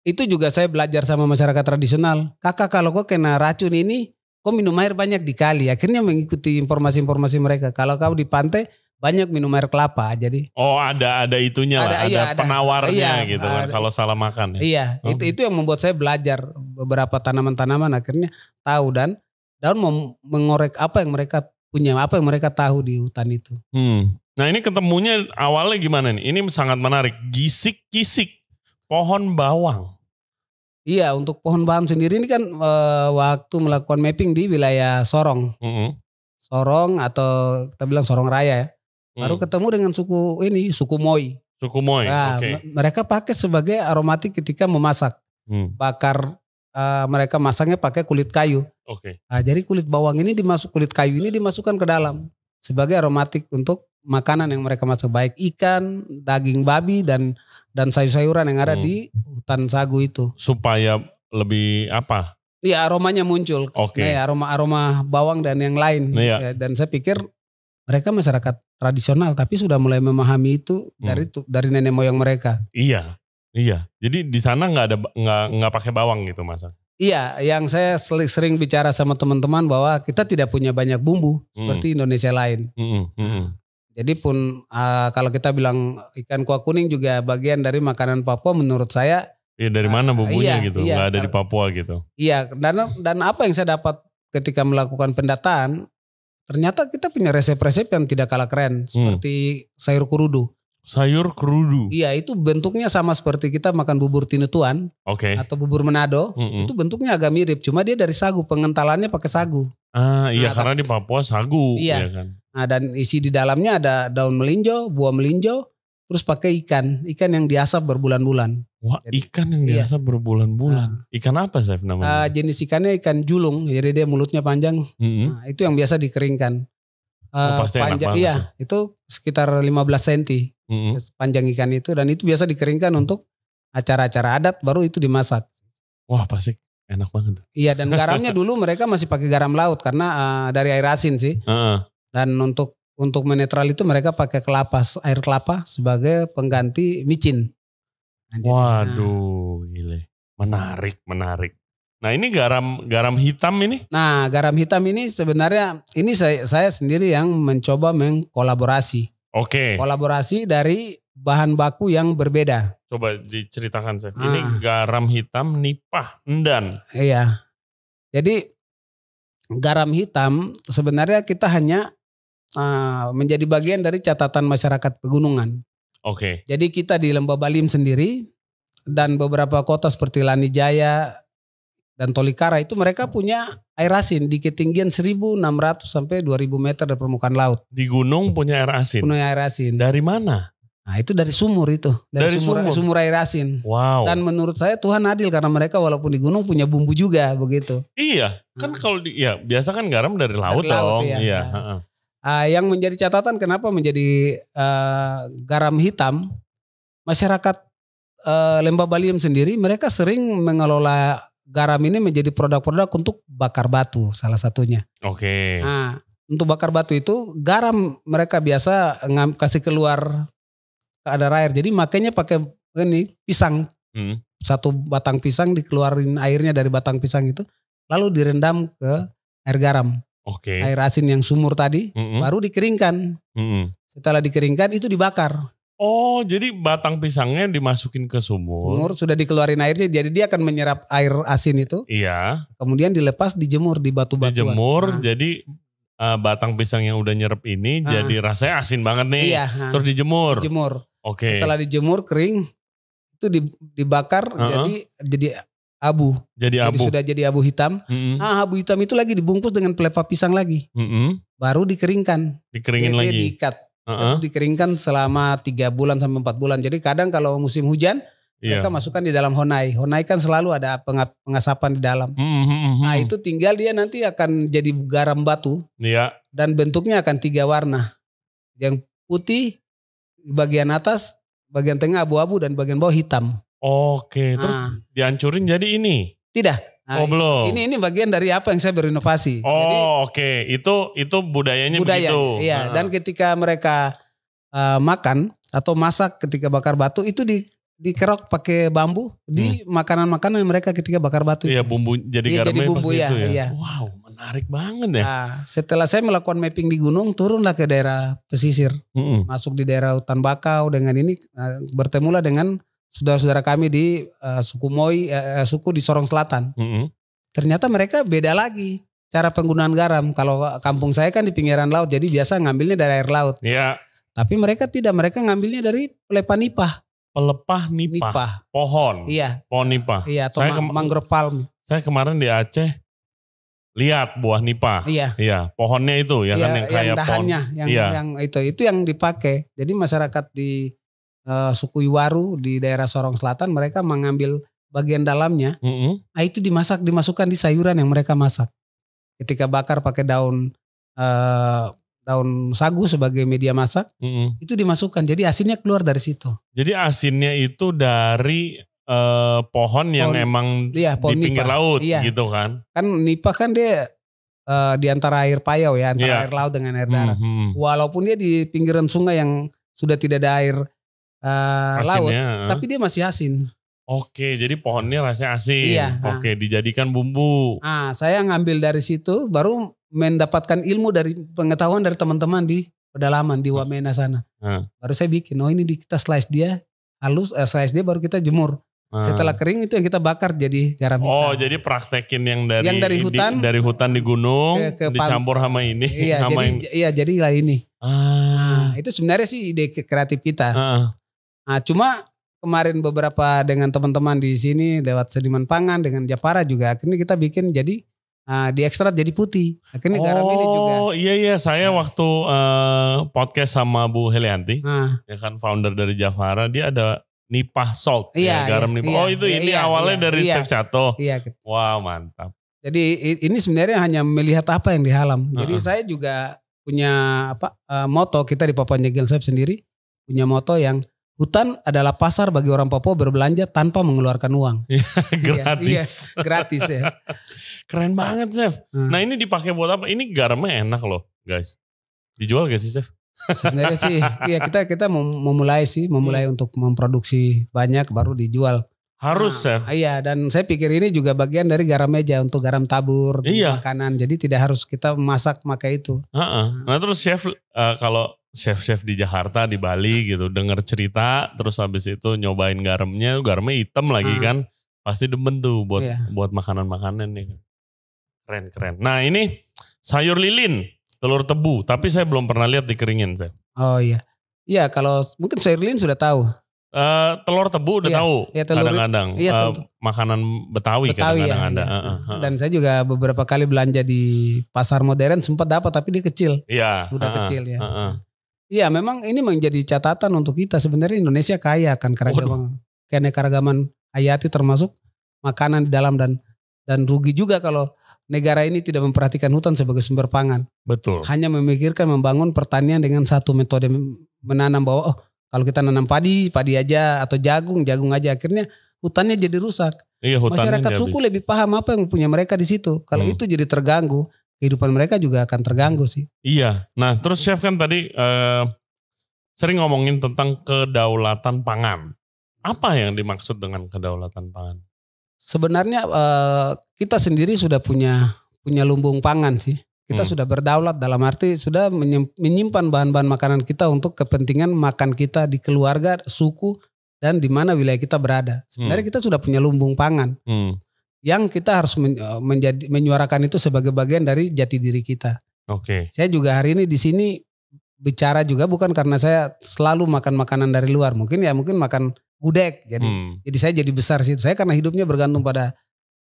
B: itu juga saya belajar sama masyarakat tradisional kakak kalau kau kena racun ini kau minum air banyak dikali akhirnya mengikuti informasi-informasi mereka kalau kau di pantai banyak minum air kelapa jadi
A: oh ada ada itunya ada, lah ada, iya, penawarnya iya, gitu nah, kan kalau salah makan ya iya
B: oh. itu itu yang membuat saya belajar beberapa tanaman-tanaman akhirnya tahu dan daun mengorek apa yang mereka punya apa yang mereka tahu di hutan itu.
A: Hmm. Nah ini ketemunya awalnya gimana nih? Ini sangat menarik. Gisik-gisik pohon bawang.
B: Iya untuk pohon bawang sendiri ini kan e, waktu melakukan mapping di wilayah Sorong. Mm -hmm. Sorong atau kita bilang Sorong Raya ya. Mm. Baru ketemu dengan suku ini, suku Moi. Suku Moi, nah, Okay. Mereka pakai sebagai aromatik ketika memasak. Mm. Bakar Eh, mereka masangnya pakai kulit kayu. Oke. Okay. Nah, jadi kulit bawang ini dimasuk kulit kayu ini dimasukkan ke dalam sebagai aromatik untuk makanan yang mereka masak baik ikan, daging babi dan dan sayur-sayuran yang ada hmm. di hutan sagu itu.
A: Supaya lebih apa?
B: Iya aromanya muncul. Oke. Okay. Ya, ya, aroma aroma bawang dan yang lain. Nah, ya. dan saya pikir mereka masyarakat tradisional tapi sudah mulai memahami itu hmm. dari nenek moyang mereka.
A: Iya. Iya, jadi di sana nggak ada nggak nggak pakai bawang gitu masak.
B: Iya, yang saya sering bicara sama teman-teman bahwa kita tidak punya banyak bumbu hmm. seperti Indonesia lain. Mm, mm, Jadi pun uh, kalau kita bilang ikan kuah kuning juga bagian dari makanan Papua menurut saya.
A: Iya dari mana ah, bumbunya iya, gitu? Iya, Gak ada di Papua gitu.
B: Iya dan dan apa yang saya dapat ketika melakukan pendataan ternyata kita punya resep-resep yang tidak kalah keren seperti sayur kurudu. Sayur kerudu. Iya, itu bentuknya sama seperti kita makan bubur tinutuan. Oke. Okay. Atau bubur Manado. Mm -mm. Itu bentuknya agak mirip, cuma dia dari sagu, pengentalannya pakai sagu.
A: Ah, iya nah, karena di Papua sagu, iya. ya kan.
B: Nah, dan isi di dalamnya ada daun melinjo, buah melinjo, terus pakai ikan, ikan yang diasap berbulan-bulan.
A: Wah, jadi, ikan yang iya. diasap berbulan-bulan. Nah, ikan apa Saif namanya? Uh,
B: jenis ikannya ikan julung, jadi dia mulutnya panjang. Mm -hmm. nah, itu yang biasa dikeringkan. Uh, oh, ah, panjang, enak iya, itu sekitar 15 cm. Mm -hmm. Panjang ikan itu dan itu biasa dikeringkan mm. untuk acara-acara adat baru itu dimasak.
A: Wah pasti enak banget.
B: Iya dan garamnya dulu mereka masih pakai garam laut karena uh, dari air asin sih. Uh. Dan untuk untuk menetral itu mereka pakai kelapa air kelapa sebagai pengganti micin.
A: Waduh, nah. gile. Menarik, menarik. Nah ini garam garam hitam ini?
B: Nah garam hitam ini
A: sebenarnya ini saya saya sendiri
B: yang mencoba mengkolaborasi. Oke. Okay. Kolaborasi dari bahan baku yang berbeda.
A: Coba diceritakan saya. Ah. Ini garam hitam nipah endan.
B: Iya. Jadi garam hitam sebenarnya kita hanya uh, menjadi bagian dari catatan masyarakat pegunungan. Oke. Okay. Jadi kita di Lembah Balim sendiri dan beberapa kota seperti Lani Jaya dan Tolikara itu mereka hmm. punya air asin di ketinggian 1600 sampai 2000 meter dari permukaan laut. Di
A: gunung punya air asin. Punya air asin. Dari mana?
B: Nah, itu dari sumur itu, dari, dari sumur, sumur sumur air asin. Wow. Dan menurut saya Tuhan adil karena mereka walaupun di gunung punya bumbu juga begitu.
A: Iya, kan hmm. kalau di, ya biasa kan garam dari laut, dari laut Iya. iya.
B: uh, yang menjadi catatan kenapa menjadi uh, garam hitam masyarakat uh, Lembah Baliem sendiri mereka sering mengelola garam ini menjadi produk-produk untuk bakar batu salah satunya.
A: Oke. Okay.
B: Nah, untuk bakar batu itu garam mereka biasa ngam, kasih keluar ke ada air. Jadi makanya pakai ini pisang. Hmm. Satu batang pisang dikeluarin airnya dari batang pisang itu lalu direndam ke air garam. Oke. Okay. Air asin yang sumur tadi -hmm. baru dikeringkan. Mm -hmm. Setelah dikeringkan itu dibakar.
A: Oh, jadi batang pisangnya dimasukin ke sumur. Sumur
B: sudah dikeluarin airnya, jadi dia akan menyerap air asin itu.
A: Iya.
B: Kemudian dilepas, dijemur di batu-batuan. Dijemur, nah.
A: jadi uh, batang pisang yang udah nyerap ini nah. jadi rasanya asin banget nih. Iya. Ah. Terus dijemur. Dijemur. Oke. Okay. Setelah
B: dijemur kering, itu dibakar, uh ah, -huh. Ah. jadi jadi abu. Jadi, jadi abu. sudah jadi abu hitam. Mm -hmm. Ah, abu hitam itu lagi dibungkus dengan pelepah pisang lagi. Mm -hmm. Baru dikeringkan. Dikeringin jadi, lagi. Diikat uh-huh. dikeringkan selama tiga bulan sampai empat bulan. Jadi kadang kalau musim hujan yeah. mereka masukkan di dalam honai. Honai kan selalu ada pengasapan di dalam.
A: Mm-hmm. Nah itu
B: tinggal dia nanti akan jadi garam batu. Yeah. Dan bentuknya akan tiga warna. Yang putih bagian atas, bagian tengah abu-abu dan bagian bawah hitam. Oke, okay. terus nah.
A: dihancurin jadi ini?
B: Tidak Nah, oh belum. Ini ini bagian dari apa yang saya berinovasi. Oh
A: oke, okay. itu itu budayanya budaya, begitu. Iya. Uh Dan
B: ketika mereka uh, makan atau masak ketika bakar batu itu di dikerok pakai bambu di hmm. makanan-makanan mereka ketika bakar batu.
A: Iya bumbu jadi iya, jadi bumbu ya, ya. Iya. Wow
B: menarik banget ya. Nah, setelah saya melakukan mapping di gunung turunlah ke daerah pesisir, -hmm. masuk di daerah hutan bakau dengan ini nah, bertemulah dengan saudara-saudara kami di uh, suku Moi, uh, suku di Sorong Selatan. Mm -hmm. Ternyata mereka beda lagi cara penggunaan garam. Kalau kampung saya kan di pinggiran laut, jadi biasa ngambilnya dari air laut. Iya. Tapi mereka tidak, mereka ngambilnya dari pelepah nipah. Pelepah
A: nipah. nipah. Pohon. Iya. Pohon nipah. Iya, atau saya mangrove palm. Saya kemarin di Aceh lihat buah nipah. Iya. Iya, pohonnya itu ya iya, kan yang kaya yang dahannya, Yang, iya. yang
B: itu itu yang dipakai. Jadi masyarakat di uh, suku Iwaru di daerah Sorong Selatan mereka mengambil bagian dalamnya. Mm -hmm. Nah itu dimasak dimasukkan di sayuran yang mereka masak. Ketika bakar pakai daun uh, daun sagu sebagai media masak, mm -hmm. itu dimasukkan. Jadi asinnya keluar dari situ.
A: Jadi asinnya itu dari uh, pohon yang pohon, emang iya, pohon di pinggir nipa. laut iya. gitu kan.
B: Kan nipah kan dia uh, di antara air payau ya, antara yeah. air laut dengan air darat. Mm -hmm. Walaupun dia di pinggiran sungai yang sudah tidak ada air uh, laut, eh. tapi dia masih asin.
A: Oke, jadi pohonnya rasanya asin. Iya, Oke, nah. dijadikan bumbu.
B: Ah, saya ngambil dari situ, baru mendapatkan ilmu dari pengetahuan dari teman-teman di pedalaman di Wamena sana. Baru saya bikin, oh ini di, kita slice dia halus, eh, slice dia baru kita jemur. Setelah kering itu yang kita bakar jadi garam. Oh,
A: hitam. jadi praktekin yang dari yang dari hutan di, dari hutan di gunung ke, ke dicampur sama ini, iya, sama jadi, yang...
B: iya jadi lah ini. Ah. Nah, itu sebenarnya sih ide kreatif kita. Ah. Nah, cuma kemarin beberapa dengan teman-teman di sini lewat seniman pangan dengan Japara juga akhirnya kita bikin jadi uh, di ekstrak jadi putih. Akhirnya oh, garam ini juga. Oh
A: iya iya saya nah. waktu uh, podcast sama Bu Helianti, nah. ya kan founder dari Japara, dia ada nipah salt ya, iya, ya, garam iya, nipah. Iya, oh itu iya, ini iya, awalnya iya, dari iya, Chef Cato. Iya. Gitu. Wow mantap.
B: Jadi ini sebenarnya hanya melihat apa yang dihalam. Jadi uh -uh. saya juga punya apa uh, moto kita di Papua Nyegel Chef sendiri punya moto yang Hutan adalah pasar bagi orang Papua berbelanja tanpa mengeluarkan uang. Iya, iya,
A: gratis. Iya, iya, gratis ya. Keren banget, Chef. Hmm. Nah ini dipakai buat apa? Ini garamnya enak loh, guys. Dijual gak sih, Chef? Sebenarnya sih, ya
B: kita kita memulai sih, memulai hmm. untuk memproduksi banyak baru dijual. Harus, nah, Chef. Iya, dan saya pikir ini juga bagian dari garam meja untuk garam tabur iya. makanan. Jadi tidak harus kita masak pakai itu.
A: Uh -uh. Nah terus Chef, uh, kalau chef-chef di Jakarta, di Bali gitu, denger cerita, terus habis itu nyobain garamnya, garamnya hitam lagi hmm. kan, pasti demen tuh buat yeah. buat makanan-makanan nih. Keren keren. Nah ini sayur lilin, telur tebu, tapi saya belum pernah lihat dikeringin saya.
B: Oh iya, iya kalau mungkin sayur lilin sudah tahu.
A: Uh, telur tebu udah iya, tahu iya, kadang-kadang iya, uh, makanan Betawi, kan, Betawi kadang-kadang ya, ada. Iya. Uh, uh, uh. Dan saya
B: juga beberapa kali belanja di pasar modern sempat dapat tapi dia kecil.
A: Iya. Udah uh, kecil ya. Uh, uh.
B: Iya, memang ini menjadi catatan untuk kita. Sebenarnya Indonesia kaya akan keragaman, keanekaragaman hayati termasuk makanan di dalam dan dan rugi juga kalau negara ini tidak memperhatikan hutan sebagai sumber pangan. Betul. Hanya memikirkan membangun pertanian dengan satu metode menanam bahwa oh kalau kita nanam padi, padi aja atau jagung, jagung aja akhirnya hutannya jadi rusak.
A: Iya, Masyarakat suku habis.
B: lebih paham apa yang punya mereka di situ. Kalau hmm. itu jadi terganggu, kehidupan mereka juga akan terganggu sih.
A: Iya. Nah, terus chef kan tadi eh, sering ngomongin tentang kedaulatan pangan. Apa yang dimaksud dengan kedaulatan pangan?
B: Sebenarnya eh, kita sendiri sudah punya punya lumbung pangan sih. Kita hmm. sudah berdaulat dalam arti sudah menyimpan bahan-bahan makanan kita untuk kepentingan makan kita di keluarga, suku, dan di mana wilayah kita berada. Sebenarnya hmm. kita sudah punya lumbung pangan. Hmm yang kita harus men, eh, menjadi menyuarakan itu sebagai bagian dari jati diri kita. Oke. Okay. Saya juga hari ini di sini bicara juga bukan karena saya selalu makan makanan dari luar. Mungkin ya mungkin makan gudeg. Jadi hmm. jadi saya jadi besar sih. Saya karena hidupnya bergantung pada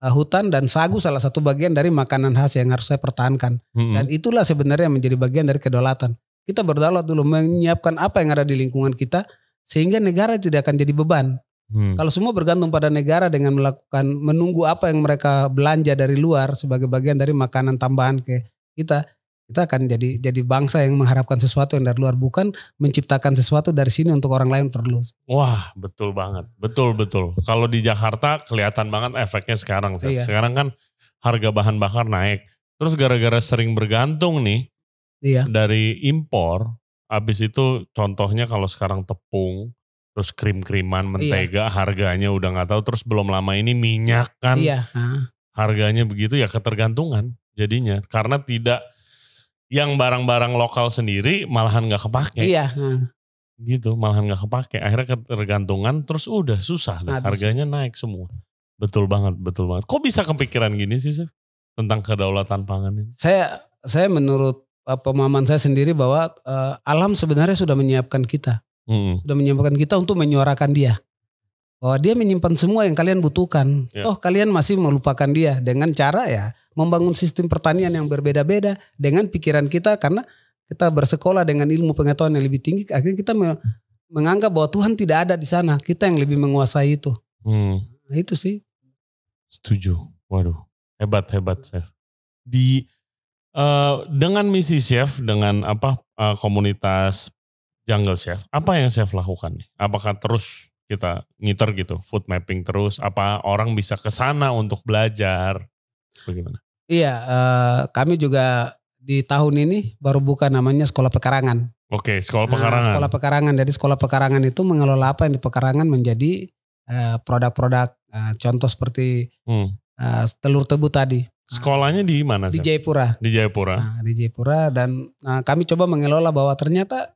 B: eh, hutan dan sagu salah satu bagian dari makanan khas yang harus saya pertahankan. Hmm. Dan itulah sebenarnya menjadi bagian dari kedaulatan. Kita berdaulat dulu menyiapkan apa yang ada di lingkungan kita sehingga negara tidak akan jadi beban. Hmm. Kalau semua bergantung pada negara dengan melakukan menunggu apa yang mereka belanja dari luar sebagai bagian dari makanan tambahan ke kita, kita akan jadi jadi bangsa yang mengharapkan sesuatu yang dari luar bukan menciptakan sesuatu dari sini untuk orang lain perlu.
A: Wah, betul banget. Betul betul. Kalau di Jakarta kelihatan banget efeknya sekarang. Iya. Sekarang kan harga bahan bakar naik. Terus gara-gara sering bergantung nih iya. dari impor, abis itu contohnya kalau sekarang tepung terus krim-kriman iya. mentega iya. harganya udah nggak tahu terus belum lama ini minyak kan iya. harganya begitu ya ketergantungan jadinya karena tidak yang barang-barang lokal sendiri malahan nggak kepake iya gitu malahan nggak kepake akhirnya ketergantungan terus udah susah deh. harganya naik semua betul banget betul banget kok bisa kepikiran gini sih Sif? tentang kedaulatan pangan ini
B: saya saya menurut eh, pemahaman saya sendiri bahwa uh, alam sebenarnya sudah menyiapkan kita hmm. sudah menyampaikan kita untuk menyuarakan dia bahwa dia menyimpan semua yang kalian butuhkan. Yeah. Toh kalian masih melupakan dia dengan cara ya membangun sistem pertanian yang berbeda-beda dengan pikiran kita karena kita bersekolah dengan ilmu pengetahuan yang lebih tinggi akhirnya kita me menganggap bahwa Tuhan tidak ada di sana. Kita yang lebih menguasai itu. Hmm. Nah, itu sih.
A: Setuju. Waduh, hebat hebat chef. Di uh, dengan misi chef dengan apa uh, komunitas Jungle Chef, apa yang Chef lakukan nih? Apakah terus kita ngiter gitu, food mapping terus? Apa orang bisa ke sana untuk belajar? Bagaimana?
B: Iya, uh, kami juga di tahun ini baru buka namanya Sekolah Pekarangan.
A: Oke, Sekolah eh, Pekarangan. Nah, sekolah
B: Pekarangan, jadi Sekolah Pekarangan itu mengelola apa yang di Pekarangan menjadi eh, produk-produk, uh, contoh seperti hmm. uh, telur tebu tadi.
A: Sekolahnya di mana? Di Jayapura. Di Jayapura. Nah,
B: di Jayapura dan uh, kami coba mengelola bahwa ternyata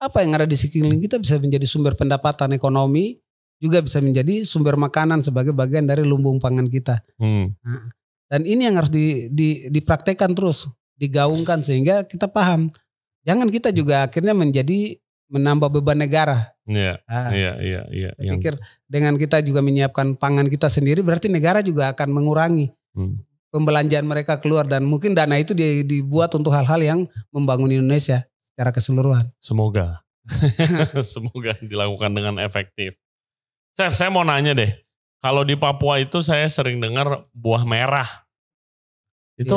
B: apa yang ada di sekeliling kita bisa menjadi sumber pendapatan ekonomi, juga bisa menjadi sumber makanan sebagai bagian dari lumbung pangan kita.
C: Hmm. Nah,
B: dan ini yang harus di, di, dipraktekkan terus, digaungkan sehingga kita paham. Jangan kita juga akhirnya menjadi menambah beban negara. Iya, ah,
C: iya, iya. Ya, saya pikir
B: dengan kita juga menyiapkan pangan kita sendiri berarti negara juga akan mengurangi hmm. pembelanjaan mereka keluar dan mungkin dana itu dibuat untuk hal-hal yang membangun Indonesia secara
A: keseluruhan. Semoga. Semoga dilakukan dengan efektif. Chef, saya mau nanya deh. Kalau di Papua itu saya sering dengar buah merah. Itu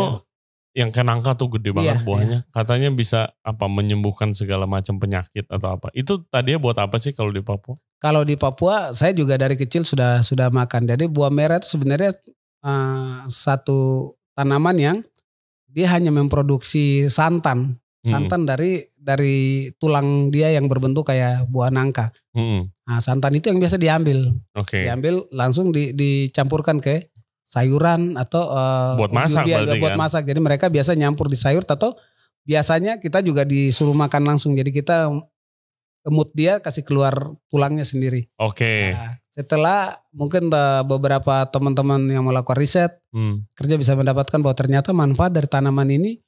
A: yeah. yang kenangka tuh gede iya, banget yeah, buahnya. Yeah. Katanya bisa apa menyembuhkan segala macam penyakit atau apa. Itu tadinya buat apa sih kalau di Papua?
B: Kalau di Papua saya juga dari kecil sudah sudah makan. Jadi buah merah itu sebenarnya uh, satu tanaman yang dia hanya memproduksi santan, hmm. santan hmm. dari dari tulang dia yang berbentuk kayak buah nangka. Hmm. Nah, santan itu yang biasa diambil. Okay. Diambil langsung di, dicampurkan ke sayuran atau uh, buat masak dia, berarti buat kan? masak. Jadi mereka biasa nyampur di sayur atau biasanya kita juga disuruh makan langsung. Jadi kita emut dia kasih keluar tulangnya sendiri.
A: Oke. Okay. Nah,
B: setelah mungkin eh, beberapa teman-teman yang melakukan riset, hmm. kerja bisa mendapatkan bahwa ternyata manfaat dari tanaman ini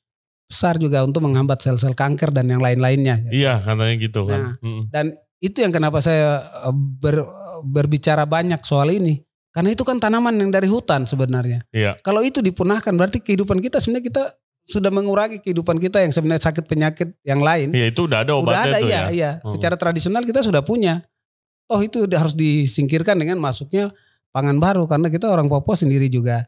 B: besar juga untuk menghambat sel-sel kanker dan yang lain-lainnya.
A: Ya. Iya katanya gitu kan. Nah, hmm.
B: Dan itu yang kenapa saya eh, ber, berbicara banyak soal ini. Karena itu kan tanaman yang dari hutan sebenarnya. Iya. Kalau itu dipunahkan berarti kehidupan kita sebenarnya kita sudah mengurangi kehidupan kita yang sebenarnya sakit penyakit yang lain.
A: Iya itu udah ada obatnya udah ada, itu iya, ya. Iya. Hmm. Secara
B: tradisional kita sudah punya. Oh itu harus disingkirkan dengan masuknya pangan baru karena kita orang Papua sendiri juga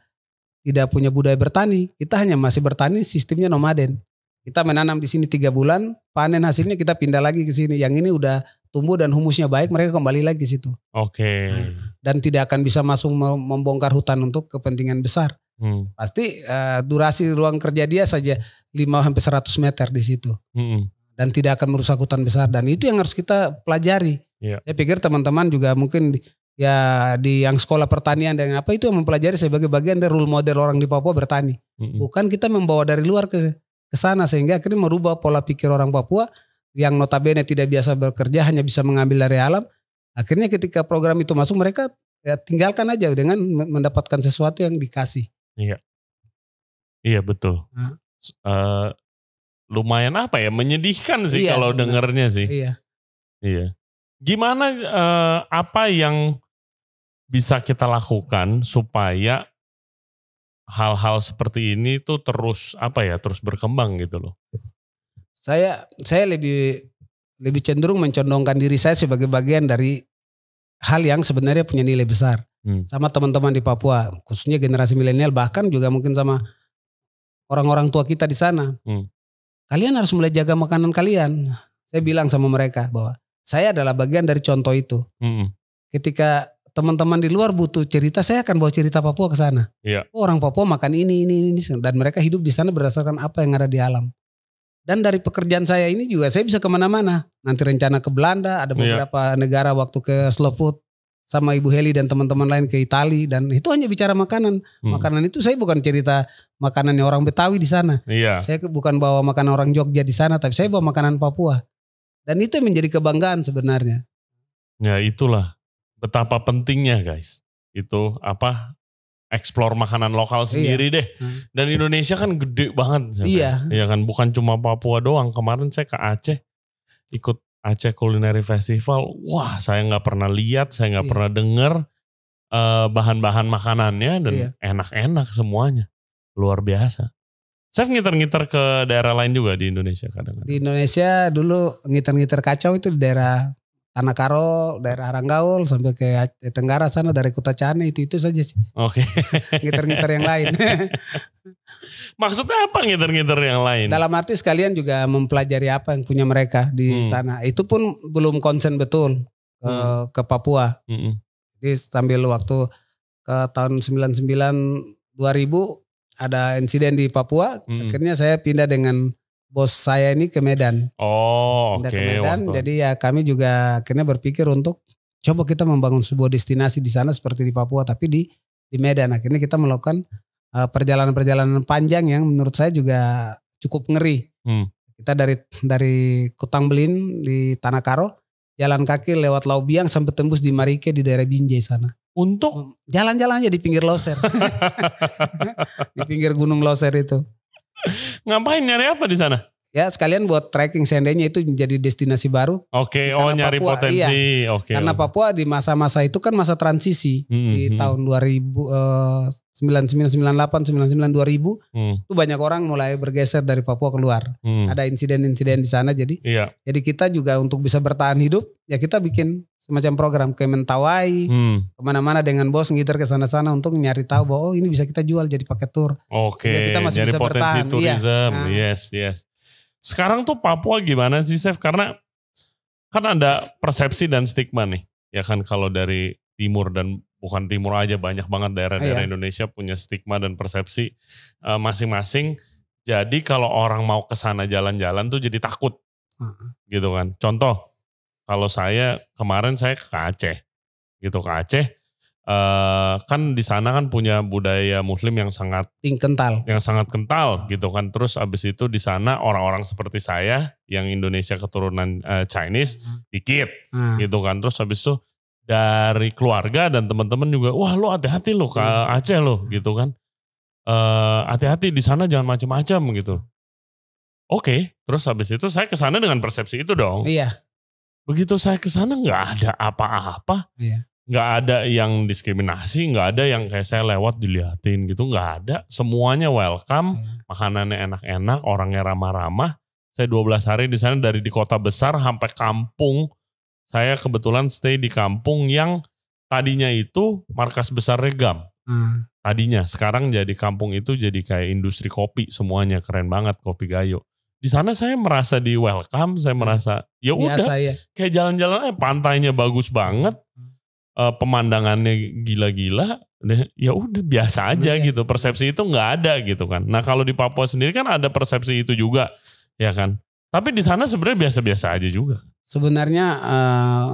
B: tidak punya budaya bertani. Kita hanya masih bertani sistemnya nomaden. Kita menanam di sini tiga bulan, panen hasilnya kita pindah lagi ke sini. Yang ini udah tumbuh dan humusnya baik, mereka kembali lagi ke situ.
A: Oke. Okay. Nah,
B: dan tidak akan bisa masuk membongkar hutan untuk kepentingan besar. Hmm. Pasti uh, durasi ruang kerja dia saja 5 sampai 100 meter di situ. Hmm. Dan tidak akan merusak hutan besar dan itu yang harus kita pelajari. Yeah. Saya pikir teman-teman juga mungkin ya di yang sekolah pertanian dan apa itu mempelajari sebagai bagian dari rule model orang di Papua bertani. Mm-hmm. Bukan kita membawa dari luar ke ke sana sehingga akhirnya merubah pola pikir orang Papua yang notabene tidak biasa bekerja hanya bisa mengambil dari alam. Akhirnya ketika program itu masuk mereka ya tinggalkan aja dengan mendapatkan sesuatu yang dikasih.
A: Iya. Iya betul. Uh, lumayan apa ya menyedihkan sih iya, kalau dengernya sih. Iya. Iya. Gimana uh, apa yang bisa kita lakukan supaya hal-hal seperti ini tuh terus apa ya terus berkembang gitu loh.
B: Saya saya lebih lebih cenderung mencondongkan diri saya sebagai bagian dari hal yang sebenarnya punya nilai besar hmm. sama teman-teman di Papua khususnya generasi milenial bahkan juga mungkin sama orang-orang tua kita di sana. Hmm. Kalian harus mulai jaga makanan kalian. Saya bilang sama mereka bahwa saya adalah bagian dari contoh itu. Hmm. Ketika teman-teman di luar butuh cerita, saya akan bawa cerita Papua ke sana. Iya. Oh, orang Papua makan ini, ini, ini, dan mereka hidup di sana berdasarkan apa yang ada di alam. Dan dari pekerjaan saya ini juga saya bisa kemana-mana. Nanti rencana ke Belanda, ada iya. beberapa iya. negara waktu ke Slow Food sama Ibu Heli dan teman-teman lain ke Italia dan itu hanya bicara makanan. Hmm. Makanan itu saya bukan cerita makanannya orang Betawi di sana. Iya. Saya bukan bawa makanan orang Jogja di sana, tapi saya bawa makanan Papua. Dan itu menjadi kebanggaan sebenarnya.
A: Ya itulah betapa pentingnya guys itu apa eksplor makanan lokal iya. sendiri iya. deh. Hmm. Dan Indonesia kan gede banget. Siapa? Iya. Iya kan bukan cuma Papua doang. Kemarin saya ke Aceh ikut Aceh Culinary Festival. Wah, saya nggak pernah lihat, saya nggak iya. pernah dengar uh, bahan-bahan makanannya dan enak iya. enak-enak semuanya. Luar biasa. Saya ngiter-ngiter ke daerah lain juga di Indonesia kadang-kadang.
B: Di Indonesia dulu ngiter-ngiter kacau itu di daerah Tanah Karo, daerah Aranggaul sampai ke Tenggara sana dari Kota Cane itu itu saja sih.
A: Oke. Okay. Ngiter-ngiter yang lain. Maksudnya apa ngiter-ngiter yang lain?
B: Dalam arti sekalian juga mempelajari apa yang punya mereka di hmm. sana. Itu pun belum konsen betul ke, hmm. ke Papua. Hmm. Jadi sambil waktu ke tahun 99 2000 ada insiden di Papua, hmm. akhirnya saya pindah dengan bos saya ini ke Medan.
A: Oh, oke. Okay, ke Medan. Waktu.
B: Jadi ya kami juga akhirnya berpikir untuk coba kita membangun sebuah destinasi di sana seperti di Papua tapi di di Medan. Akhirnya kita melakukan eh, perjalanan-perjalanan panjang yang menurut saya juga cukup ngeri. Hmm. Kita dari dari Kutang Belin di Tanah Karo jalan kaki lewat Biang sampai tembus di Marike di daerah Binjai sana.
A: Untuk
B: jalan-jalan aja di pinggir Loser. di pinggir Gunung Loser itu. Ngapain nyari apa di sana? ya sekalian buat tracking seandainya itu menjadi destinasi baru.
A: Oke, okay, oh oh Papua, nyari potensi. Iya, Oke. Okay, karena
B: Papua di masa-masa itu kan masa transisi mm -hmm. di hmm. tahun 2000 eh, sembilan 99 2000 mm. itu banyak orang mulai bergeser dari Papua keluar. Mm. Ada insiden-insiden di sana jadi. Iya. Jadi kita juga untuk bisa bertahan hidup ya kita bikin semacam program ke Mentawai, mm. kemana-mana dengan bos ngiter ke sana-sana untuk nyari tahu bahwa oh ini bisa kita jual jadi paket tour.
A: Oke. Okay, kita masih bisa bertahan. Iya. Tourism. Iya. Nah, yes, yes. Sekarang tuh Papua gimana sih Chef? Karena kan ada persepsi dan stigma nih. Ya kan kalau dari timur dan bukan timur aja banyak banget daerah-daerah iya. Indonesia punya stigma dan persepsi masing eh, masing-masing. jadi kalau orang mau ke sana jalan-jalan tuh jadi takut. Gitu kan. Contoh kalau saya kemarin saya ke Aceh. Gitu ke Aceh Uh, kan di sana kan punya budaya Muslim yang sangat kental, yang sangat kental gitu kan. Terus abis itu di sana orang-orang seperti saya yang Indonesia keturunan uh, Chinese hmm. dikit hmm. gitu kan. Terus abis itu dari keluarga dan teman-teman juga, wah lo hati-hati lo ke hmm. Aceh lo hmm. gitu kan. hati eh, hati-hati di sana jangan macam-macam gitu. Oke, okay, terus habis itu saya ke sana dengan persepsi itu dong. Iya. Begitu saya ke sana nggak ada apa-apa. Iya nggak ada yang diskriminasi, nggak ada yang kayak saya lewat diliatin gitu, nggak ada. Semuanya welcome, hmm. makanannya enak-enak, orangnya ramah-ramah. Saya 12 hari di sana dari di kota besar sampai kampung. Saya kebetulan stay di kampung yang tadinya itu markas besar Regam. Hmm. Tadinya, sekarang jadi kampung itu jadi kayak industri kopi semuanya keren banget kopi Gayo. Di sana saya merasa di welcome, saya hmm. merasa ya udah ya. kayak jalan-jalan pantainya bagus banget, uh, pemandangannya gila-gila ya udah biasa aja iya. gitu persepsi itu nggak ada gitu kan nah kalau di Papua sendiri kan ada persepsi itu juga ya kan tapi di sana sebenarnya biasa-biasa aja juga
B: sebenarnya uh,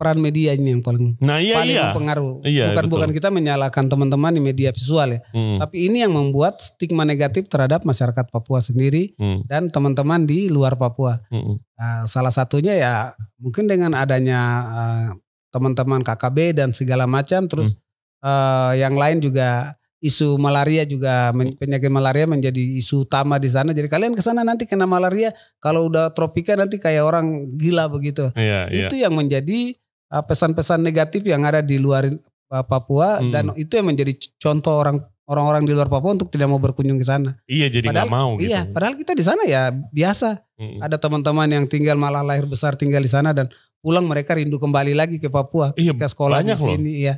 B: peran media ini yang paling nah, iya, paling iya. pengaruh iya, bukan betul. bukan kita menyalahkan teman-teman di media visual ya hmm. tapi ini yang membuat stigma negatif terhadap masyarakat Papua sendiri hmm. dan teman-teman di luar Papua hmm. uh, salah satunya ya mungkin dengan adanya uh, teman-teman KKB dan segala macam terus hmm. uh, yang lain juga isu malaria juga hmm. penyakit malaria menjadi isu utama di sana. Jadi kalian ke sana nanti kena malaria kalau udah tropika nanti kayak orang gila begitu. Yeah, iya. itu yang menjadi eh, pesan-pesan negatif yang ada di luar eh, Papua hmm. dan itu yang menjadi contoh orang orang-orang di luar Papua untuk tidak mau berkunjung ke sana.
A: Iya, jadi nggak mau. Iya, gitu. Iya,
B: padahal kita di sana ya biasa. Hmm. Ada teman-teman yang tinggal malah lahir besar tinggal di sana dan pulang mereka rindu kembali lagi ke Papua iya, ketika sekolah di sini. Loh. Iya,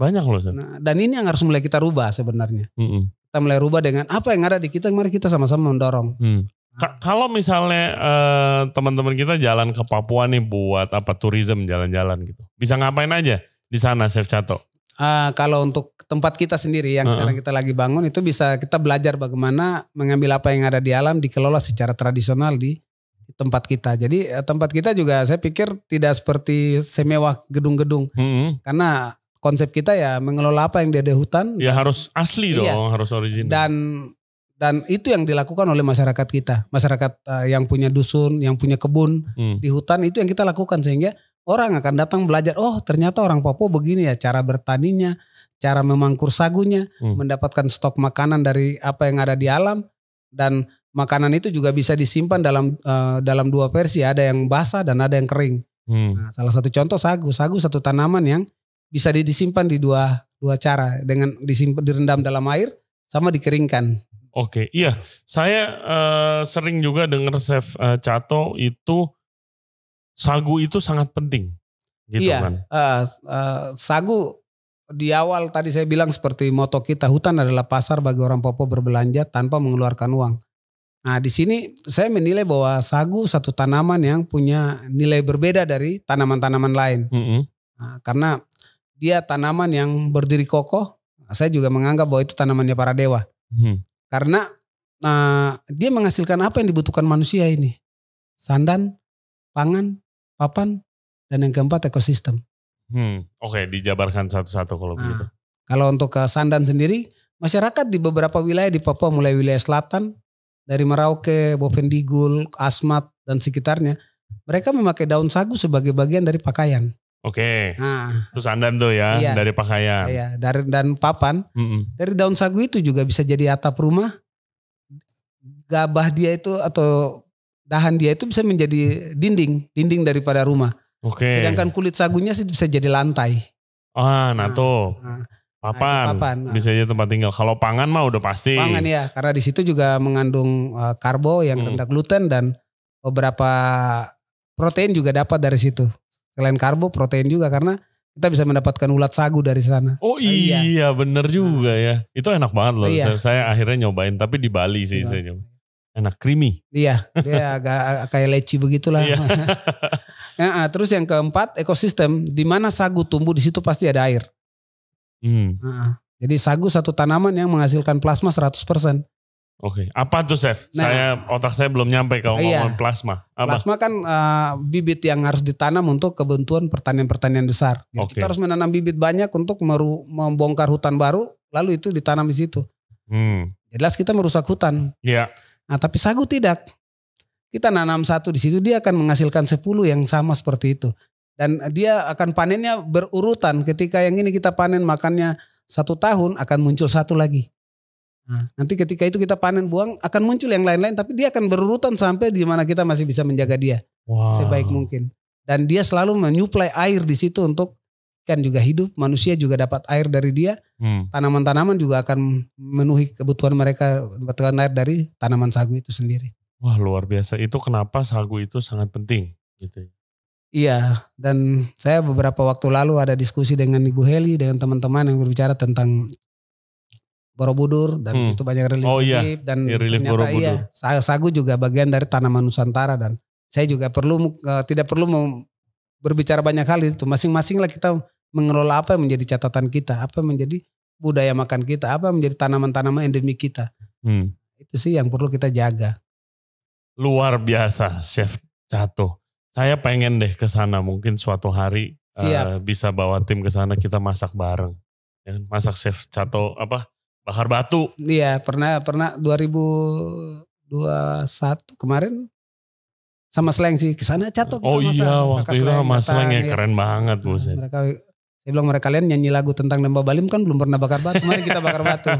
A: banyak loh. Nah,
B: dan ini yang harus mulai kita rubah sebenarnya. Hmm. Kita mulai rubah dengan apa yang ada di kita. Mari kita sama-sama mendorong. Hmm.
A: Nah. kalau misalnya eh, teman-teman kita jalan ke Papua nih buat apa turisme jalan-jalan gitu, bisa ngapain aja di sana, Chef Cato?
B: uh, kalau untuk tempat kita sendiri yang uh -huh. sekarang kita lagi bangun itu bisa kita belajar bagaimana mengambil apa yang ada di alam dikelola secara tradisional di tempat kita. Jadi eh, tempat kita juga saya pikir tidak seperti semewah gedung-gedung. Hmm. Karena konsep kita ya mengelola apa yang ada di hutan. Ya dan,
A: harus asli iya, dong, harus original. Dan
B: dan itu yang dilakukan oleh masyarakat kita. Masyarakat uh, yang punya dusun, yang punya kebun mm. di hutan itu yang kita lakukan sehingga Orang akan datang belajar, oh ternyata orang Papua begini ya cara bertaninya, cara memangkur sagunya, hmm. mendapatkan stok makanan dari apa yang ada di alam dan makanan itu juga bisa disimpan dalam uh, dalam dua versi, ada yang basah dan ada yang kering. Hmm. Nah, salah satu contoh sagu, sagu satu tanaman yang bisa disimpan di dua dua cara dengan disimpan direndam dalam air sama dikeringkan.
A: Oke, okay, iya. Saya uh, sering juga dengar Chef uh, Cato itu sagu itu sangat penting gitu iya, kan.
B: Uh, uh, sagu di awal tadi saya bilang seperti moto kita hutan adalah pasar bagi orang Papua berbelanja tanpa mengeluarkan uang. Nah di sini saya menilai bahwa sagu satu tanaman yang punya nilai berbeda dari tanaman-tanaman lain. Mm -hmm. nah, karena dia tanaman yang berdiri kokoh. Saya juga menganggap bahwa itu tanamannya para dewa. Mm. Karena nah, dia menghasilkan apa yang dibutuhkan manusia ini? Sandan, pangan, papan, dan yang keempat ekosistem.
A: Hmm, Oke, okay, dijabarkan satu-satu kalau nah, begitu.
B: Kalau untuk ke Sandan sendiri, masyarakat di beberapa wilayah di Papua mulai wilayah selatan, dari Merauke, Bovendigul, Asmat, dan sekitarnya, mereka memakai daun sagu sebagai bagian dari pakaian.
A: Oke. Okay. Nah, sandan tuh ya iya, dari pakaian. Iya,
B: dari dan papan. Mm -mm. Dari daun sagu itu juga bisa jadi atap rumah. Gabah dia itu atau dahan dia itu bisa menjadi dinding, dinding daripada rumah. Oke. Okay. Sedangkan kulit sagunya sih bisa jadi lantai.
A: Ah, nah, nah tuh. Nah, papan, nah papan. Nah. Bisa jadi tempat tinggal. Kalau pangan mah udah pasti. Pangan ya,
B: karena di situ juga mengandung uh, karbo yang hmm. gluten dan beberapa protein juga dapat dari situ. Selain karbo, protein juga karena kita bisa mendapatkan ulat sagu dari sana.
A: Oh nah, iya, iya bener juga nah. ya. Itu enak banget loh. Iya. Saya, saya akhirnya nyobain, tapi di Bali sih saya nyobain enak creamy.
B: Iya, dia agak kayak leci begitulah. Iya. nah, terus yang keempat ekosistem di mana sagu tumbuh di situ pasti ada air.
A: Hmm. Nah,
B: jadi sagu satu tanaman yang menghasilkan plasma 100%.
A: Oke, okay. apa tuh chef? Nah, saya otak saya belum nyampe kalau iya. ngomong plasma. Apa? Plasma
B: kan uh, bibit yang harus ditanam untuk kebentuan pertanian-pertanian besar. Jadi okay. Kita harus menanam bibit banyak untuk meru membongkar hutan baru, lalu itu ditanam di situ. Hmm. Jelas kita merusak hutan. Iya. Yeah Nah, tapi sagu tidak. Kita nanam satu di situ dia akan menghasilkan sepuluh yang sama seperti itu. Dan dia akan panennya berurutan. Ketika yang ini kita panen makannya satu tahun akan muncul satu lagi. Nah, nanti ketika itu kita panen buang akan muncul yang lain-lain tapi dia akan berurutan sampai di mana kita masih bisa menjaga dia wow. sebaik mungkin. Dan dia selalu menyuplai air di situ untuk ikan juga hidup, manusia juga dapat air dari dia, tanaman hmm. tanaman-tanaman juga akan memenuhi kebutuhan mereka kebutuhan air dari tanaman sagu itu sendiri.
A: Wah luar biasa, itu kenapa sagu itu sangat penting gitu. Ya?
B: Iya, dan saya beberapa waktu lalu ada diskusi dengan Ibu Heli dengan teman-teman yang berbicara tentang Borobudur dan hmm. situ banyak relief oh, iya. dan ya, relief ternyata Borobudur. iya sagu juga bagian dari tanaman Nusantara dan saya juga perlu uh, tidak perlu berbicara banyak hal itu masing-masing lah kita mengelola apa yang menjadi catatan kita, apa yang menjadi budaya makan kita, apa yang menjadi tanaman-tanaman endemik kita. Hmm. Itu sih yang perlu kita jaga.
A: Luar biasa, Chef Cato. Saya pengen deh ke sana mungkin suatu hari eh, Siap. Uh, bisa bawa tim ke sana kita masak bareng. Ya, masak Chef Cato apa? Bahar Batu. Iya, pernah
B: pernah 2021 kemarin sama Sleng sih ke sana Cato kita Oh masak. iya, waktu itu sama Sleng ya keren iya.
A: banget Bu. Nah,
B: mereka dia bilang mereka kalian nyanyi lagu tentang lembah Balim kan belum pernah bakar batu. Mari kita bakar batu.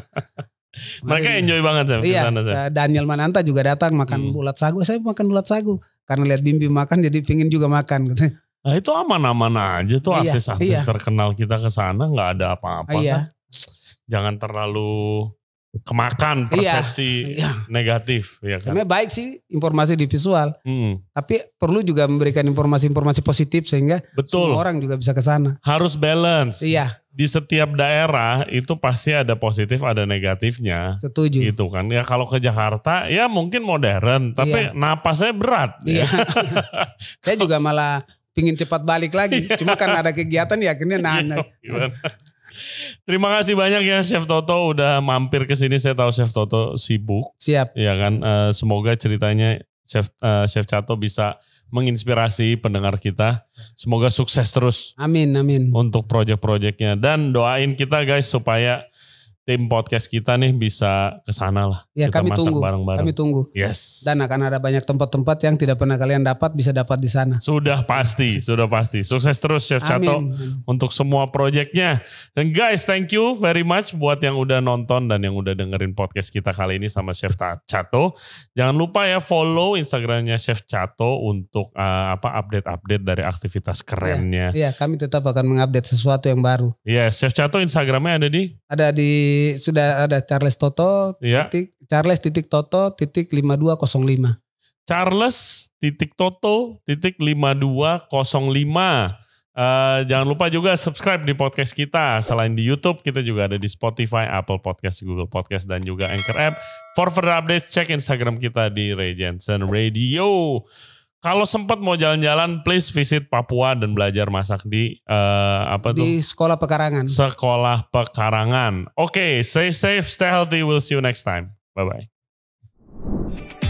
A: mereka Mari, enjoy banget ya. Iya. Ya? Eh,
B: Daniel Mananta juga datang makan hmm. ulat sagu. Saya makan ulat sagu karena lihat Bimbi makan jadi pingin juga makan gitu.
A: Nah itu aman-aman aja tuh iya, artis-artis iya, iya. terkenal kita ke sana nggak ada apa-apa. Iya. Kan? Jangan terlalu kemakan iya, persepsi iya, iya. negatif ya kan. Sebenarnya
B: baik sih informasi di visual. Hmm. Tapi perlu juga memberikan informasi-informasi positif sehingga Betul. semua orang juga bisa ke sana.
A: Harus balance. Iya. Di setiap daerah itu pasti ada positif ada negatifnya. Setuju. Itu kan. Ya kalau ke Jakarta ya mungkin modern tapi iya. napasnya berat. Iya.
B: Saya juga malah pingin cepat balik lagi. Iya. Cuma karena ada kegiatan ya akhirnya nahan.
A: Iya, Terima kasih banyak ya Chef Toto udah mampir ke sini. Saya tahu Chef Toto sibuk. Siap. Ya kan. Eh, semoga ceritanya Chef uh, Chef Cato bisa menginspirasi pendengar kita. Semoga sukses terus. Amin, amin. Untuk proyek-proyeknya dan doain kita guys supaya tim podcast kita nih bisa ke sana lah. Ya, kita kami masak tunggu. Bareng-bareng. Kami
B: tunggu. Yes. Dan akan ada banyak tempat-tempat yang tidak pernah kalian dapat bisa dapat di sana. Sudah
A: pasti, sudah pasti. Sukses terus Chef Amin. Cato untuk semua proyeknya. Dan guys, thank you very much buat yang udah nonton dan yang udah dengerin podcast kita kali ini sama Chef Cato. Jangan lupa ya follow Instagramnya Chef Cato untuk uh, apa update-update dari aktivitas iya. kerennya.
B: Iya, ya, kami tetap akan mengupdate sesuatu yang baru.
A: Iya, yes, Chef Cato Instagramnya ada di?
B: Ada di sudah ada Charles Toto ya. titik Charles titik Toto titik lima,
A: Charles titik Toto titik 5205. Uh, eh, jangan lupa juga subscribe di podcast kita. Selain di YouTube, kita juga ada di Spotify, Apple Podcast, Google Podcast, dan juga Anchor App. For further update, cek Instagram kita di Regensen Radio kalau sempat mau jalan-jalan, please visit Papua dan belajar masak di uh, apa di tuh? Di sekolah pekarangan. Sekolah pekarangan. Oke, okay, stay safe, stay healthy. We'll see you next time. Bye bye.